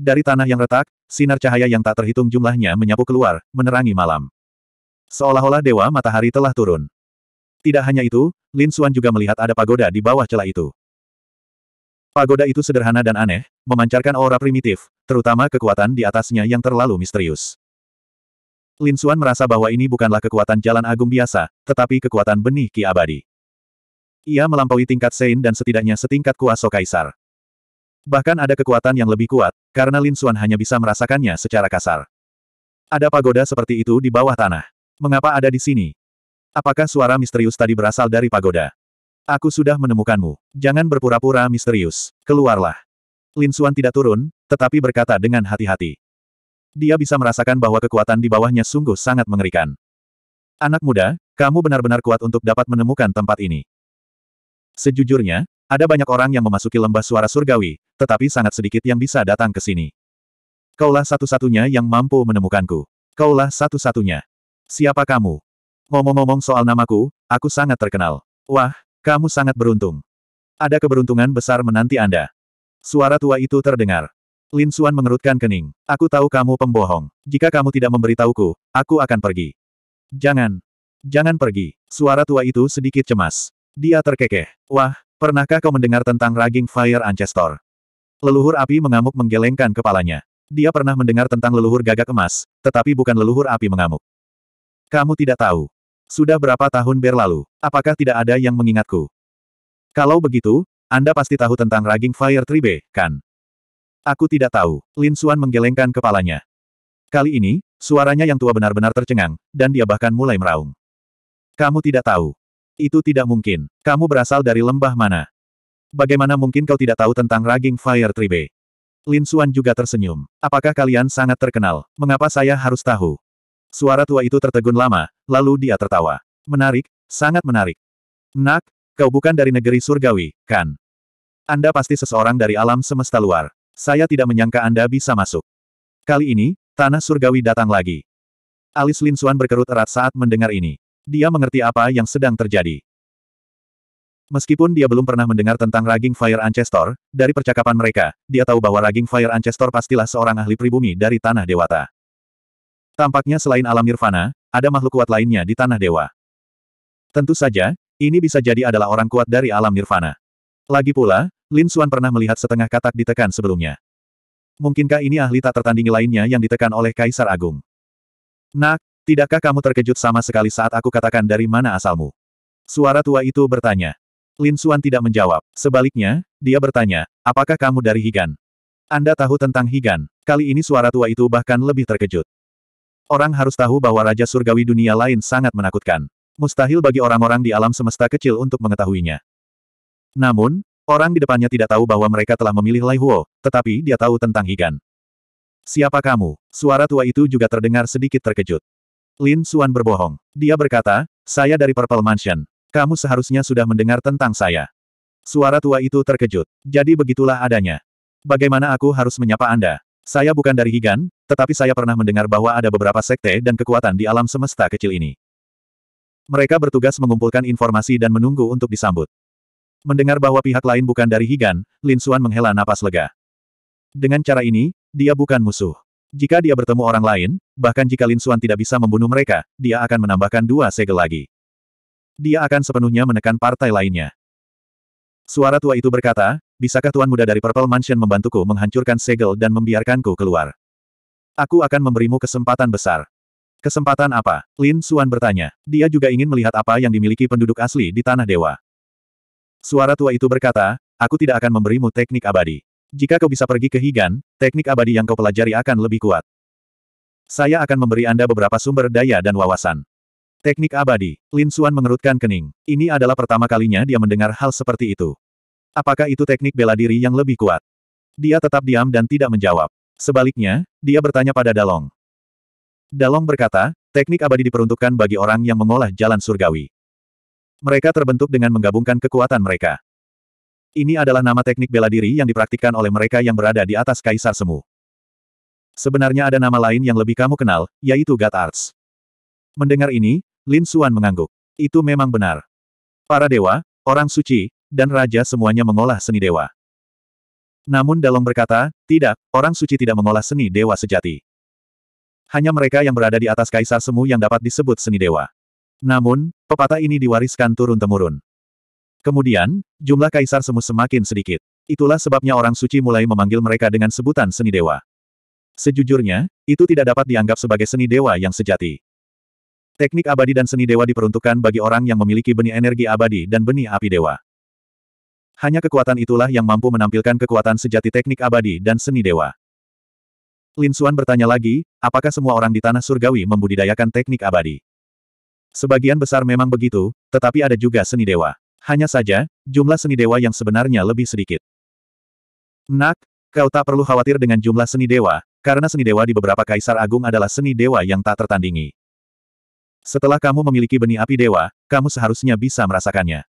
Dari tanah yang retak, sinar cahaya yang tak terhitung jumlahnya menyapu keluar, menerangi malam. Seolah-olah dewa matahari telah turun. Tidak hanya itu, Lin Xuan juga melihat ada pagoda di bawah celah itu. Pagoda itu sederhana dan aneh, memancarkan aura primitif, terutama kekuatan di atasnya yang terlalu misterius. Lin Xuan merasa bahwa ini bukanlah kekuatan jalan agung biasa, tetapi kekuatan benih ki abadi. Ia melampaui tingkat Sein dan setidaknya setingkat kuasa kaisar. Bahkan ada kekuatan yang lebih kuat, karena Lin Xuan hanya bisa merasakannya secara kasar. Ada pagoda seperti itu di bawah tanah. Mengapa ada di sini? Apakah suara misterius tadi berasal dari pagoda? Aku sudah menemukanmu. Jangan berpura-pura misterius. Keluarlah. Lin Xuan tidak turun, tetapi berkata dengan hati-hati. Dia bisa merasakan bahwa kekuatan di bawahnya sungguh sangat mengerikan. Anak muda, kamu benar-benar kuat untuk dapat menemukan tempat ini. Sejujurnya, ada banyak orang yang memasuki lembah suara surgawi, tetapi sangat sedikit yang bisa datang ke sini. Kaulah satu-satunya yang mampu menemukanku. Kaulah satu-satunya. Siapa kamu? Ngomong-ngomong soal namaku, aku sangat terkenal. Wah, kamu sangat beruntung. Ada keberuntungan besar menanti Anda. Suara tua itu terdengar. Lin Xuan mengerutkan kening. Aku tahu kamu pembohong. Jika kamu tidak memberitahuku, aku akan pergi. Jangan. Jangan pergi. Suara tua itu sedikit cemas. Dia terkekeh. Wah, Pernahkah kau mendengar tentang Raging Fire Ancestor? Leluhur api mengamuk menggelengkan kepalanya. Dia pernah mendengar tentang leluhur gagak emas, tetapi bukan leluhur api mengamuk. Kamu tidak tahu. Sudah berapa tahun berlalu, apakah tidak ada yang mengingatku? Kalau begitu, Anda pasti tahu tentang Raging Fire Tribe, kan? Aku tidak tahu. Lin Suan menggelengkan kepalanya. Kali ini, suaranya yang tua benar-benar tercengang, dan dia bahkan mulai meraung. Kamu tidak tahu. Itu tidak mungkin. Kamu berasal dari lembah mana? Bagaimana mungkin kau tidak tahu tentang Raging Fire Tribe? Lin Xuan juga tersenyum. Apakah kalian sangat terkenal? Mengapa saya harus tahu? Suara tua itu tertegun lama, lalu dia tertawa. Menarik, sangat menarik. Nak, kau bukan dari negeri surgawi, kan? Anda pasti seseorang dari alam semesta luar. Saya tidak menyangka Anda bisa masuk. Kali ini, tanah surgawi datang lagi. Alis Lin Xuan berkerut erat saat mendengar ini. Dia mengerti apa yang sedang terjadi. Meskipun dia belum pernah mendengar tentang Raging Fire Ancestor, dari percakapan mereka, dia tahu bahwa Raging Fire Ancestor pastilah seorang ahli pribumi dari Tanah Dewata. Tampaknya selain alam nirvana, ada makhluk kuat lainnya di Tanah Dewa. Tentu saja, ini bisa jadi adalah orang kuat dari alam nirvana. Lagi pula, Lin Xuan pernah melihat setengah katak ditekan sebelumnya. Mungkinkah ini ahli tak tertandingi lainnya yang ditekan oleh Kaisar Agung? Nak, Tidakkah kamu terkejut sama sekali saat aku katakan dari mana asalmu? Suara tua itu bertanya. Lin Xuan tidak menjawab. Sebaliknya, dia bertanya, apakah kamu dari Higan? Anda tahu tentang Higan. Kali ini suara tua itu bahkan lebih terkejut. Orang harus tahu bahwa Raja Surgawi dunia lain sangat menakutkan. Mustahil bagi orang-orang di alam semesta kecil untuk mengetahuinya. Namun, orang di depannya tidak tahu bahwa mereka telah memilih Lai Huo, tetapi dia tahu tentang Higan. Siapa kamu? Suara tua itu juga terdengar sedikit terkejut. Lin Suan berbohong. Dia berkata, saya dari Purple Mansion. Kamu seharusnya sudah mendengar tentang saya. Suara tua itu terkejut. Jadi begitulah adanya. Bagaimana aku harus menyapa Anda? Saya bukan dari Higan, tetapi saya pernah mendengar bahwa ada beberapa sekte dan kekuatan di alam semesta kecil ini. Mereka bertugas mengumpulkan informasi dan menunggu untuk disambut. Mendengar bahwa pihak lain bukan dari Higan, Lin Suan menghela napas lega. Dengan cara ini, dia bukan musuh. Jika dia bertemu orang lain, bahkan jika Lin Suan tidak bisa membunuh mereka, dia akan menambahkan dua segel lagi. Dia akan sepenuhnya menekan partai lainnya. Suara tua itu berkata, bisakah tuan muda dari Purple Mansion membantuku menghancurkan segel dan membiarkanku keluar? Aku akan memberimu kesempatan besar. Kesempatan apa? Lin Suan bertanya. Dia juga ingin melihat apa yang dimiliki penduduk asli di Tanah Dewa. Suara tua itu berkata, aku tidak akan memberimu teknik abadi. Jika kau bisa pergi ke Higan, teknik abadi yang kau pelajari akan lebih kuat. Saya akan memberi Anda beberapa sumber daya dan wawasan. Teknik abadi, Lin Suan mengerutkan kening. Ini adalah pertama kalinya dia mendengar hal seperti itu. Apakah itu teknik bela diri yang lebih kuat? Dia tetap diam dan tidak menjawab. Sebaliknya, dia bertanya pada Dalong. Dalong berkata, teknik abadi diperuntukkan bagi orang yang mengolah jalan surgawi. Mereka terbentuk dengan menggabungkan kekuatan mereka. Ini adalah nama teknik bela diri yang dipraktikkan oleh mereka yang berada di atas kaisar semu. Sebenarnya ada nama lain yang lebih kamu kenal, yaitu God Arts. Mendengar ini, Lin Suan mengangguk. Itu memang benar. Para dewa, orang suci, dan raja semuanya mengolah seni dewa. Namun Dalong berkata, tidak, orang suci tidak mengolah seni dewa sejati. Hanya mereka yang berada di atas kaisar semu yang dapat disebut seni dewa. Namun, pepatah ini diwariskan turun-temurun. Kemudian, jumlah kaisar semu semakin sedikit. Itulah sebabnya orang suci mulai memanggil mereka dengan sebutan seni dewa. Sejujurnya, itu tidak dapat dianggap sebagai seni dewa yang sejati. Teknik abadi dan seni dewa diperuntukkan bagi orang yang memiliki benih energi abadi dan benih api dewa. Hanya kekuatan itulah yang mampu menampilkan kekuatan sejati teknik abadi dan seni dewa. Lin Xuan bertanya lagi, apakah semua orang di tanah surgawi membudidayakan teknik abadi? Sebagian besar memang begitu, tetapi ada juga seni dewa. Hanya saja, jumlah seni dewa yang sebenarnya lebih sedikit. Nak, kau tak perlu khawatir dengan jumlah seni dewa, karena seni dewa di beberapa kaisar agung adalah seni dewa yang tak tertandingi. Setelah kamu memiliki benih api dewa, kamu seharusnya bisa merasakannya.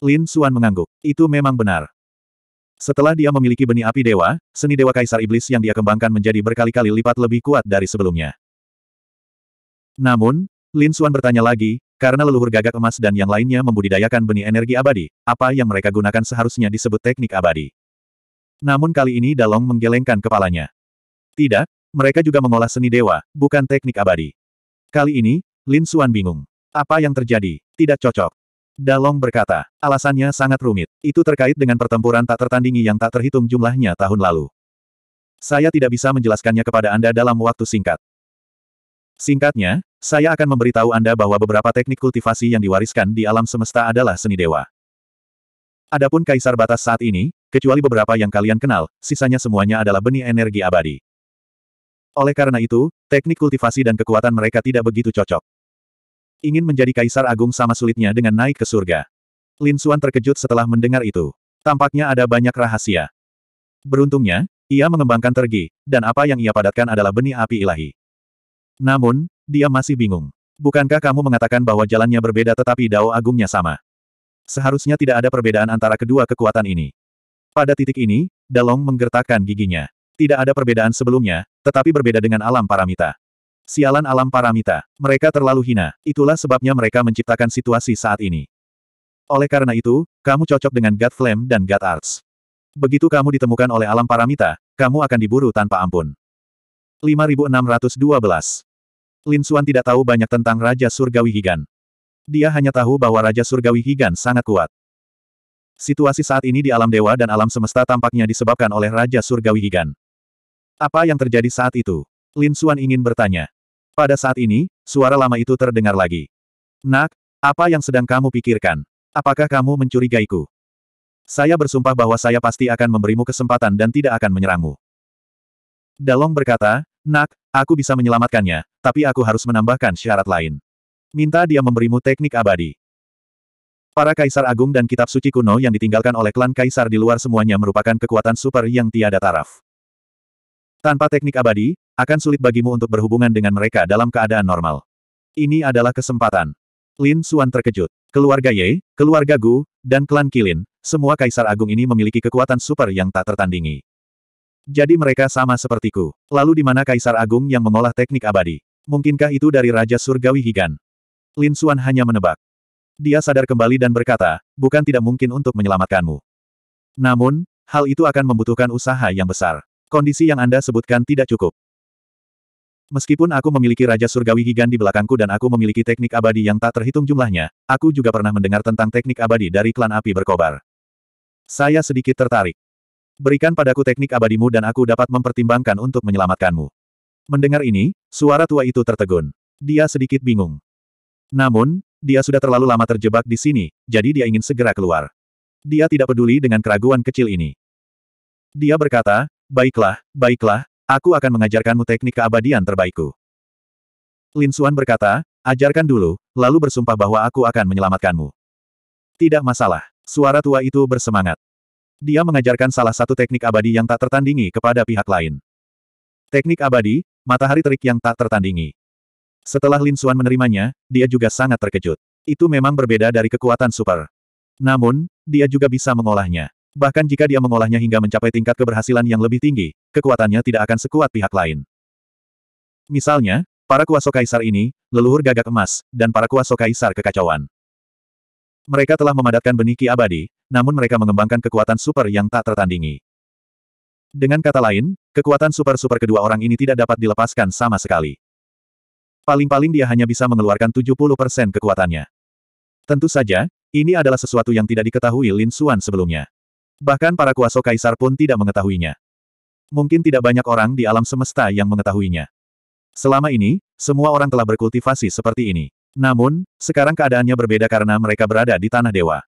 Lin Xuan mengangguk. Itu memang benar. Setelah dia memiliki benih api dewa, seni dewa kaisar iblis yang dia kembangkan menjadi berkali-kali lipat lebih kuat dari sebelumnya. Namun, Lin Xuan bertanya lagi, karena leluhur gagak emas dan yang lainnya membudidayakan benih energi abadi, apa yang mereka gunakan seharusnya disebut teknik abadi. Namun kali ini Dalong menggelengkan kepalanya. Tidak, mereka juga mengolah seni dewa, bukan teknik abadi. Kali ini, Lin Suan bingung. Apa yang terjadi? Tidak cocok. Dalong berkata, alasannya sangat rumit. Itu terkait dengan pertempuran tak tertandingi yang tak terhitung jumlahnya tahun lalu. Saya tidak bisa menjelaskannya kepada Anda dalam waktu singkat. Singkatnya, saya akan memberitahu Anda bahwa beberapa teknik kultivasi yang diwariskan di alam semesta adalah seni dewa. Adapun kaisar batas saat ini, kecuali beberapa yang kalian kenal, sisanya semuanya adalah benih energi abadi. Oleh karena itu, teknik kultivasi dan kekuatan mereka tidak begitu cocok. Ingin menjadi kaisar agung sama sulitnya dengan naik ke surga. Lin Xuan terkejut setelah mendengar itu. Tampaknya ada banyak rahasia. Beruntungnya, ia mengembangkan tergi, dan apa yang ia padatkan adalah benih api ilahi. Namun, dia masih bingung. Bukankah kamu mengatakan bahwa jalannya berbeda tetapi dao agungnya sama? Seharusnya tidak ada perbedaan antara kedua kekuatan ini. Pada titik ini, Dalong menggertakkan giginya. Tidak ada perbedaan sebelumnya, tetapi berbeda dengan alam paramita. Sialan alam paramita, mereka terlalu hina, itulah sebabnya mereka menciptakan situasi saat ini. Oleh karena itu, kamu cocok dengan God Flame dan God Arts. Begitu kamu ditemukan oleh alam paramita, kamu akan diburu tanpa ampun. 5612 Lin Suan tidak tahu banyak tentang Raja Surgawi Higan. Dia hanya tahu bahwa Raja Surgawi Higan sangat kuat. Situasi saat ini di alam dewa dan alam semesta tampaknya disebabkan oleh Raja Surgawi Higan. Apa yang terjadi saat itu? Lin Suan ingin bertanya. Pada saat ini, suara lama itu terdengar lagi. Nak, apa yang sedang kamu pikirkan? Apakah kamu mencurigaiku? Saya bersumpah bahwa saya pasti akan memberimu kesempatan dan tidak akan menyerangmu. Dalong berkata, Nak, aku bisa menyelamatkannya, tapi aku harus menambahkan syarat lain. Minta dia memberimu teknik abadi. Para kaisar agung dan kitab suci kuno yang ditinggalkan oleh klan kaisar di luar semuanya merupakan kekuatan super yang tiada taraf. Tanpa teknik abadi, akan sulit bagimu untuk berhubungan dengan mereka dalam keadaan normal. Ini adalah kesempatan. Lin Suan terkejut. Keluarga Ye, keluarga Gu, dan klan Kilin, semua kaisar agung ini memiliki kekuatan super yang tak tertandingi. Jadi mereka sama sepertiku. Lalu di mana kaisar agung yang mengolah teknik abadi? Mungkinkah itu dari Raja Surgawi Higan? Lin Xuan hanya menebak. Dia sadar kembali dan berkata, bukan tidak mungkin untuk menyelamatkanmu. Namun, hal itu akan membutuhkan usaha yang besar. Kondisi yang Anda sebutkan tidak cukup. Meskipun aku memiliki Raja Surgawi Higan di belakangku dan aku memiliki teknik abadi yang tak terhitung jumlahnya, aku juga pernah mendengar tentang teknik abadi dari klan api berkobar. Saya sedikit tertarik. Berikan padaku teknik abadimu dan aku dapat mempertimbangkan untuk menyelamatkanmu. Mendengar ini, suara tua itu tertegun. Dia sedikit bingung. Namun, dia sudah terlalu lama terjebak di sini, jadi dia ingin segera keluar. Dia tidak peduli dengan keraguan kecil ini. Dia berkata, baiklah, baiklah, aku akan mengajarkanmu teknik keabadian terbaikku. Lin Suan berkata, ajarkan dulu, lalu bersumpah bahwa aku akan menyelamatkanmu. Tidak masalah, suara tua itu bersemangat. Dia mengajarkan salah satu teknik abadi yang tak tertandingi kepada pihak lain. Teknik abadi, Matahari terik yang tak tertandingi. Setelah Lin Xuan menerimanya, dia juga sangat terkejut. Itu memang berbeda dari kekuatan super. Namun, dia juga bisa mengolahnya. Bahkan jika dia mengolahnya hingga mencapai tingkat keberhasilan yang lebih tinggi, kekuatannya tidak akan sekuat pihak lain. Misalnya, para kuasa kaisar ini, leluhur gagak emas, dan para kuasa kaisar kekacauan. Mereka telah memadatkan benih ki abadi, namun mereka mengembangkan kekuatan super yang tak tertandingi. Dengan kata lain, kekuatan super-super kedua orang ini tidak dapat dilepaskan sama sekali. Paling-paling dia hanya bisa mengeluarkan 70% kekuatannya. Tentu saja, ini adalah sesuatu yang tidak diketahui Lin Suan sebelumnya. Bahkan para kuasa kaisar pun tidak mengetahuinya. Mungkin tidak banyak orang di alam semesta yang mengetahuinya. Selama ini, semua orang telah berkultivasi seperti ini. Namun, sekarang keadaannya berbeda karena mereka berada di Tanah Dewa.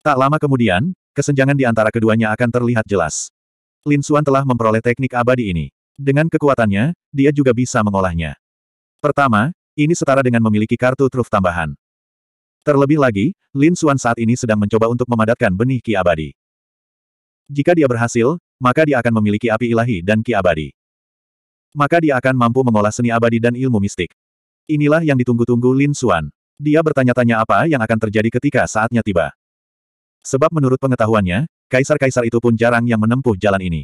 Tak lama kemudian, kesenjangan di antara keduanya akan terlihat jelas. Lin Xuan telah memperoleh teknik abadi ini. Dengan kekuatannya, dia juga bisa mengolahnya. Pertama, ini setara dengan memiliki kartu truf tambahan. Terlebih lagi, Lin Xuan saat ini sedang mencoba untuk memadatkan benih ki abadi. Jika dia berhasil, maka dia akan memiliki api ilahi dan ki abadi. Maka dia akan mampu mengolah seni abadi dan ilmu mistik. Inilah yang ditunggu-tunggu Lin Xuan. Dia bertanya-tanya apa yang akan terjadi ketika saatnya tiba. Sebab menurut pengetahuannya, kaisar-kaisar itu pun jarang yang menempuh jalan ini.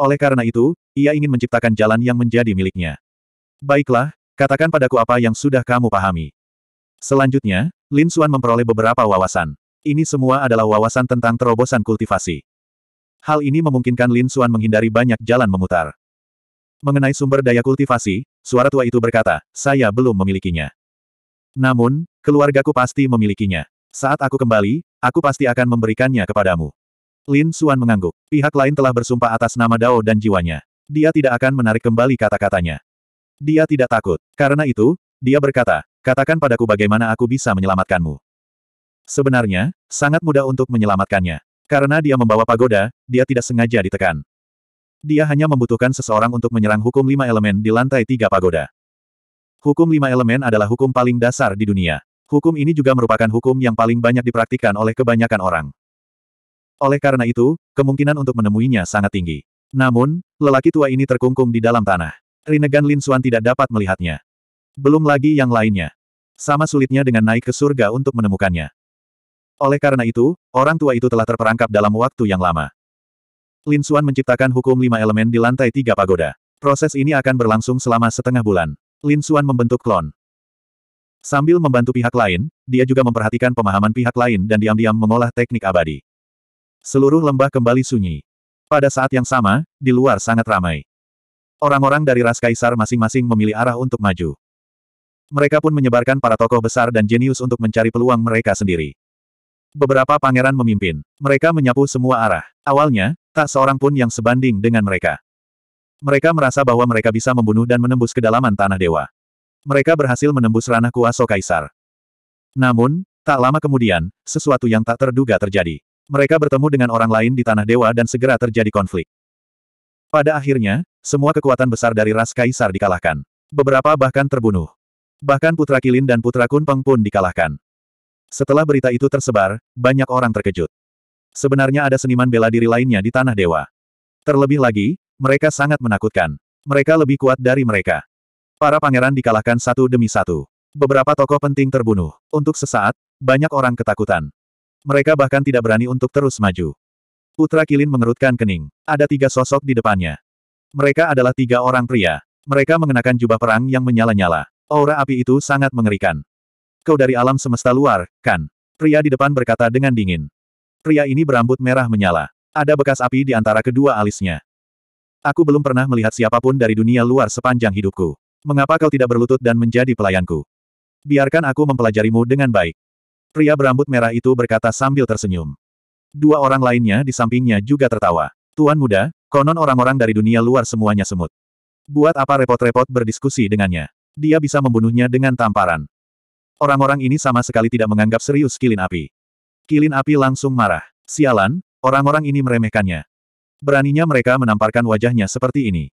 Oleh karena itu, ia ingin menciptakan jalan yang menjadi miliknya. Baiklah, katakan padaku apa yang sudah kamu pahami. Selanjutnya, Lin Xuan memperoleh beberapa wawasan. Ini semua adalah wawasan tentang terobosan kultivasi. Hal ini memungkinkan Lin Xuan menghindari banyak jalan memutar. Mengenai sumber daya kultivasi, suara tua itu berkata, saya belum memilikinya. Namun, keluargaku pasti memilikinya. Saat aku kembali, Aku pasti akan memberikannya kepadamu. Lin Suan mengangguk. Pihak lain telah bersumpah atas nama Dao dan jiwanya. Dia tidak akan menarik kembali kata-katanya. Dia tidak takut. Karena itu, dia berkata, katakan padaku bagaimana aku bisa menyelamatkanmu. Sebenarnya, sangat mudah untuk menyelamatkannya. Karena dia membawa pagoda, dia tidak sengaja ditekan. Dia hanya membutuhkan seseorang untuk menyerang hukum lima elemen di lantai tiga pagoda. Hukum lima elemen adalah hukum paling dasar di dunia. Hukum ini juga merupakan hukum yang paling banyak dipraktikkan oleh kebanyakan orang. Oleh karena itu, kemungkinan untuk menemuinya sangat tinggi. Namun, lelaki tua ini terkungkung di dalam tanah. Rinnegan Lin Suan tidak dapat melihatnya. Belum lagi yang lainnya. Sama sulitnya dengan naik ke surga untuk menemukannya. Oleh karena itu, orang tua itu telah terperangkap dalam waktu yang lama. Lin Suan menciptakan hukum lima elemen di lantai tiga pagoda. Proses ini akan berlangsung selama setengah bulan. Lin Suan membentuk klon. Sambil membantu pihak lain, dia juga memperhatikan pemahaman pihak lain dan diam-diam mengolah teknik abadi. Seluruh lembah kembali sunyi. Pada saat yang sama, di luar sangat ramai. Orang-orang dari ras kaisar masing-masing memilih arah untuk maju. Mereka pun menyebarkan para tokoh besar dan jenius untuk mencari peluang mereka sendiri. Beberapa pangeran memimpin. Mereka menyapu semua arah. Awalnya, tak seorang pun yang sebanding dengan mereka. Mereka merasa bahwa mereka bisa membunuh dan menembus kedalaman tanah dewa. Mereka berhasil menembus ranah kuasa kaisar. Namun, tak lama kemudian, sesuatu yang tak terduga terjadi. Mereka bertemu dengan orang lain di Tanah Dewa dan segera terjadi konflik. Pada akhirnya, semua kekuatan besar dari ras kaisar dikalahkan. Beberapa bahkan terbunuh. Bahkan Putra Kilin dan Putra Kunpeng pun dikalahkan. Setelah berita itu tersebar, banyak orang terkejut. Sebenarnya ada seniman bela diri lainnya di Tanah Dewa. Terlebih lagi, mereka sangat menakutkan. Mereka lebih kuat dari mereka. Para pangeran dikalahkan satu demi satu. Beberapa tokoh penting terbunuh. Untuk sesaat, banyak orang ketakutan. Mereka bahkan tidak berani untuk terus maju. Putra Kilin mengerutkan kening. Ada tiga sosok di depannya. Mereka adalah tiga orang pria. Mereka mengenakan jubah perang yang menyala-nyala. Aura api itu sangat mengerikan. Kau dari alam semesta luar, kan? Pria di depan berkata dengan dingin. Pria ini berambut merah menyala. Ada bekas api di antara kedua alisnya. Aku belum pernah melihat siapapun dari dunia luar sepanjang hidupku. Mengapa kau tidak berlutut dan menjadi pelayanku? Biarkan aku mempelajarimu dengan baik. Pria berambut merah itu berkata sambil tersenyum. Dua orang lainnya di sampingnya juga tertawa. Tuan muda, konon orang-orang dari dunia luar semuanya semut. Buat apa repot-repot berdiskusi dengannya? Dia bisa membunuhnya dengan tamparan. Orang-orang ini sama sekali tidak menganggap serius kilin api. Kilin api langsung marah. Sialan, orang-orang ini meremehkannya. Beraninya mereka menamparkan wajahnya seperti ini.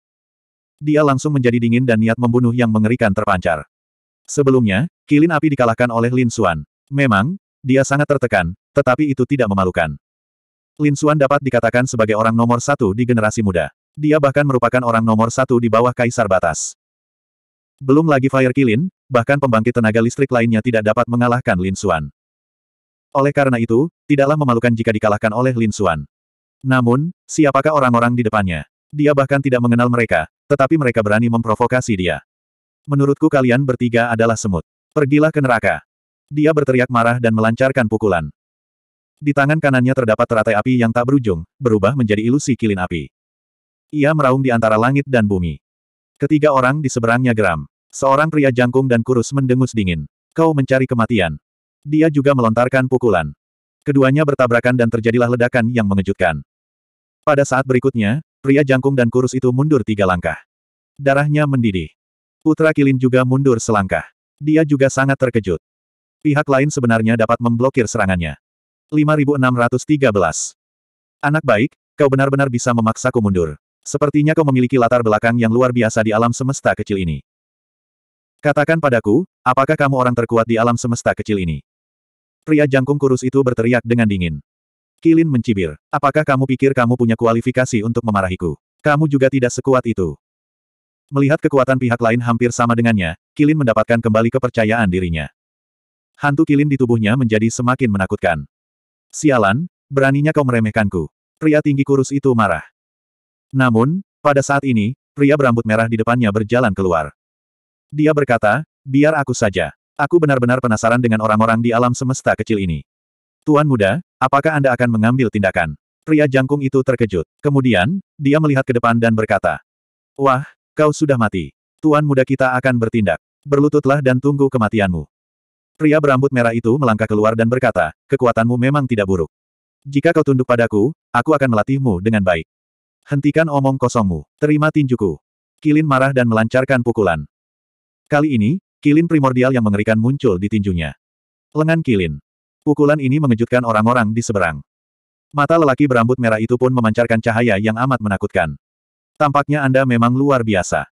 Dia langsung menjadi dingin dan niat membunuh yang mengerikan terpancar. Sebelumnya, kilin api dikalahkan oleh Lin Xuan. Memang, dia sangat tertekan, tetapi itu tidak memalukan. Lin Xuan dapat dikatakan sebagai orang nomor satu di generasi muda. Dia bahkan merupakan orang nomor satu di bawah Kaisar Batas. Belum lagi Fire Kilin, bahkan pembangkit tenaga listrik lainnya tidak dapat mengalahkan Lin Xuan. Oleh karena itu, tidaklah memalukan jika dikalahkan oleh Lin Xuan. Namun, siapakah orang-orang di depannya? Dia bahkan tidak mengenal mereka, tetapi mereka berani memprovokasi dia. Menurutku kalian bertiga adalah semut. Pergilah ke neraka. Dia berteriak marah dan melancarkan pukulan. Di tangan kanannya terdapat teratai api yang tak berujung, berubah menjadi ilusi kilin api. Ia meraung di antara langit dan bumi. Ketiga orang di seberangnya geram. Seorang pria jangkung dan kurus mendengus dingin. Kau mencari kematian. Dia juga melontarkan pukulan. Keduanya bertabrakan dan terjadilah ledakan yang mengejutkan. Pada saat berikutnya, Pria jangkung dan kurus itu mundur tiga langkah. Darahnya mendidih. Putra Kilin juga mundur selangkah. Dia juga sangat terkejut. Pihak lain sebenarnya dapat memblokir serangannya. 5613. Anak baik, kau benar-benar bisa memaksaku mundur. Sepertinya kau memiliki latar belakang yang luar biasa di alam semesta kecil ini. Katakan padaku, apakah kamu orang terkuat di alam semesta kecil ini? Pria jangkung kurus itu berteriak dengan dingin. Kilin mencibir. Apakah kamu pikir kamu punya kualifikasi untuk memarahiku? Kamu juga tidak sekuat itu. Melihat kekuatan pihak lain hampir sama dengannya, Kilin mendapatkan kembali kepercayaan dirinya. Hantu Kilin di tubuhnya menjadi semakin menakutkan. Sialan, beraninya kau meremehkanku. Pria tinggi kurus itu marah. Namun, pada saat ini, pria berambut merah di depannya berjalan keluar. Dia berkata, biar aku saja. Aku benar-benar penasaran dengan orang-orang di alam semesta kecil ini. Tuan muda, apakah Anda akan mengambil tindakan? Pria jangkung itu terkejut. Kemudian, dia melihat ke depan dan berkata, Wah, kau sudah mati. Tuan muda kita akan bertindak. Berlututlah dan tunggu kematianmu. Pria berambut merah itu melangkah keluar dan berkata, kekuatanmu memang tidak buruk. Jika kau tunduk padaku, aku akan melatihmu dengan baik. Hentikan omong kosongmu, terima tinjuku. Kilin marah dan melancarkan pukulan. Kali ini, kilin primordial yang mengerikan muncul di tinjunya. Lengan kilin. Pukulan ini mengejutkan orang-orang di seberang. Mata lelaki berambut merah itu pun memancarkan cahaya yang amat menakutkan. Tampaknya Anda memang luar biasa.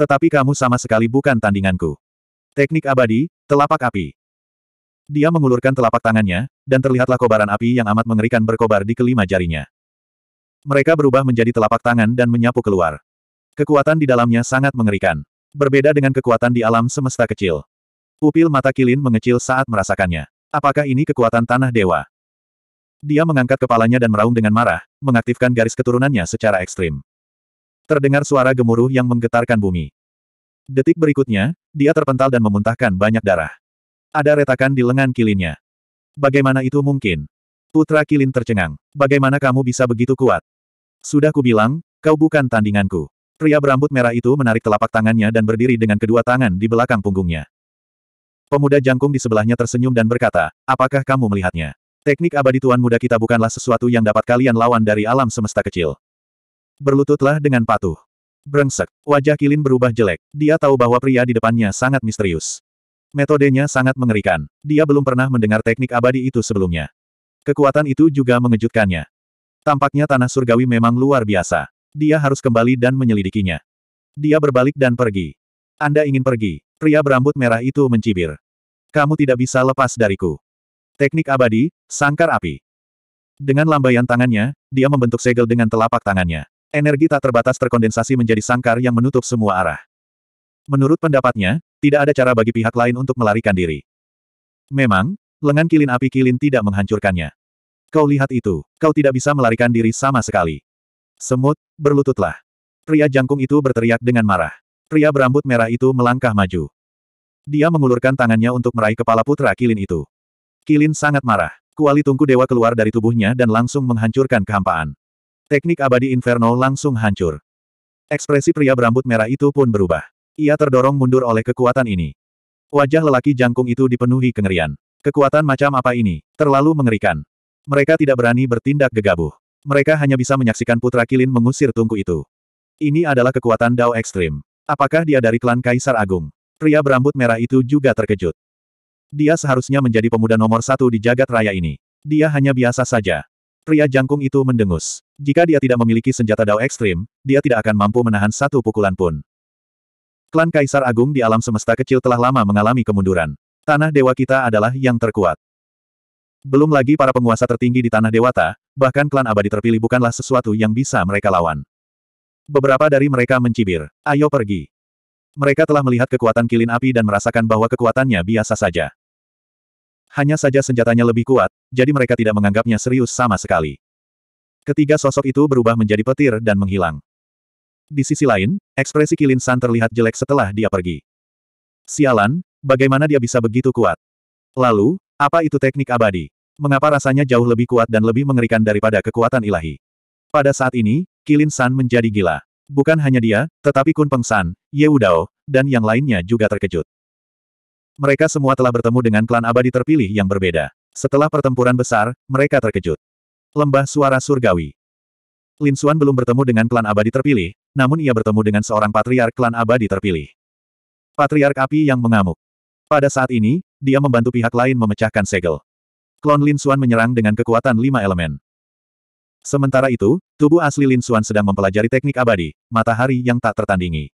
Tetapi kamu sama sekali bukan tandinganku. Teknik abadi, telapak api. Dia mengulurkan telapak tangannya, dan terlihatlah kobaran api yang amat mengerikan berkobar di kelima jarinya. Mereka berubah menjadi telapak tangan dan menyapu keluar. Kekuatan di dalamnya sangat mengerikan. Berbeda dengan kekuatan di alam semesta kecil. Upil mata Kilin mengecil saat merasakannya. Apakah ini kekuatan tanah dewa? Dia mengangkat kepalanya dan meraung dengan marah, mengaktifkan garis keturunannya secara ekstrim. Terdengar suara gemuruh yang menggetarkan bumi. Detik berikutnya, dia terpental dan memuntahkan banyak darah. Ada retakan di lengan kilinnya. Bagaimana itu mungkin? Putra kilin tercengang. Bagaimana kamu bisa begitu kuat? Sudah kubilang, kau bukan tandinganku. Pria berambut merah itu menarik telapak tangannya dan berdiri dengan kedua tangan di belakang punggungnya. Pemuda jangkung di sebelahnya tersenyum dan berkata, apakah kamu melihatnya? Teknik abadi tuan muda kita bukanlah sesuatu yang dapat kalian lawan dari alam semesta kecil. Berlututlah dengan patuh. Brengsek, wajah Kilin berubah jelek. Dia tahu bahwa pria di depannya sangat misterius. Metodenya sangat mengerikan. Dia belum pernah mendengar teknik abadi itu sebelumnya. Kekuatan itu juga mengejutkannya. Tampaknya tanah surgawi memang luar biasa. Dia harus kembali dan menyelidikinya. Dia berbalik dan pergi. Anda ingin pergi, Pria berambut merah itu mencibir. Kamu tidak bisa lepas dariku. Teknik abadi, sangkar api. Dengan lambaian tangannya, dia membentuk segel dengan telapak tangannya. Energi tak terbatas terkondensasi menjadi sangkar yang menutup semua arah. Menurut pendapatnya, tidak ada cara bagi pihak lain untuk melarikan diri. Memang, lengan kilin api kilin tidak menghancurkannya. Kau lihat itu, kau tidak bisa melarikan diri sama sekali. Semut, berlututlah. Pria jangkung itu berteriak dengan marah. Pria berambut merah itu melangkah maju. Dia mengulurkan tangannya untuk meraih kepala putra Kilin itu. Kilin sangat marah. Kuali tungku dewa keluar dari tubuhnya dan langsung menghancurkan kehampaan. Teknik abadi Inferno langsung hancur. Ekspresi pria berambut merah itu pun berubah. Ia terdorong mundur oleh kekuatan ini. Wajah lelaki jangkung itu dipenuhi kengerian. Kekuatan macam apa ini? Terlalu mengerikan. Mereka tidak berani bertindak gegabah. Mereka hanya bisa menyaksikan putra Kilin mengusir tungku itu. Ini adalah kekuatan Dao Ekstrim. Apakah dia dari klan Kaisar Agung? Pria berambut merah itu juga terkejut. Dia seharusnya menjadi pemuda nomor satu di jagat raya ini. Dia hanya biasa saja. Pria jangkung itu mendengus. Jika dia tidak memiliki senjata dao ekstrim, dia tidak akan mampu menahan satu pukulan pun. Klan Kaisar Agung di alam semesta kecil telah lama mengalami kemunduran. Tanah dewa kita adalah yang terkuat. Belum lagi para penguasa tertinggi di tanah dewata, bahkan klan abadi terpilih bukanlah sesuatu yang bisa mereka lawan. Beberapa dari mereka mencibir. Ayo pergi. Mereka telah melihat kekuatan kilin api dan merasakan bahwa kekuatannya biasa saja. Hanya saja senjatanya lebih kuat, jadi mereka tidak menganggapnya serius sama sekali. Ketiga sosok itu berubah menjadi petir dan menghilang. Di sisi lain, ekspresi Kilin San terlihat jelek setelah dia pergi. Sialan, bagaimana dia bisa begitu kuat? Lalu, apa itu teknik abadi? Mengapa rasanya jauh lebih kuat dan lebih mengerikan daripada kekuatan ilahi? Pada saat ini, Kilin San menjadi gila. Bukan hanya dia, tetapi Kun Peng San, Ye Udao, dan yang lainnya juga terkejut. Mereka semua telah bertemu dengan klan abadi terpilih yang berbeda. Setelah pertempuran besar, mereka terkejut. Lembah Suara Surgawi Lin Suan belum bertemu dengan klan abadi terpilih, namun ia bertemu dengan seorang patriark klan abadi terpilih. Patriark api yang mengamuk. Pada saat ini, dia membantu pihak lain memecahkan segel. Klon Lin Suan menyerang dengan kekuatan lima elemen. Sementara itu, tubuh asli Lin Xuan sedang mempelajari teknik abadi, matahari yang tak tertandingi.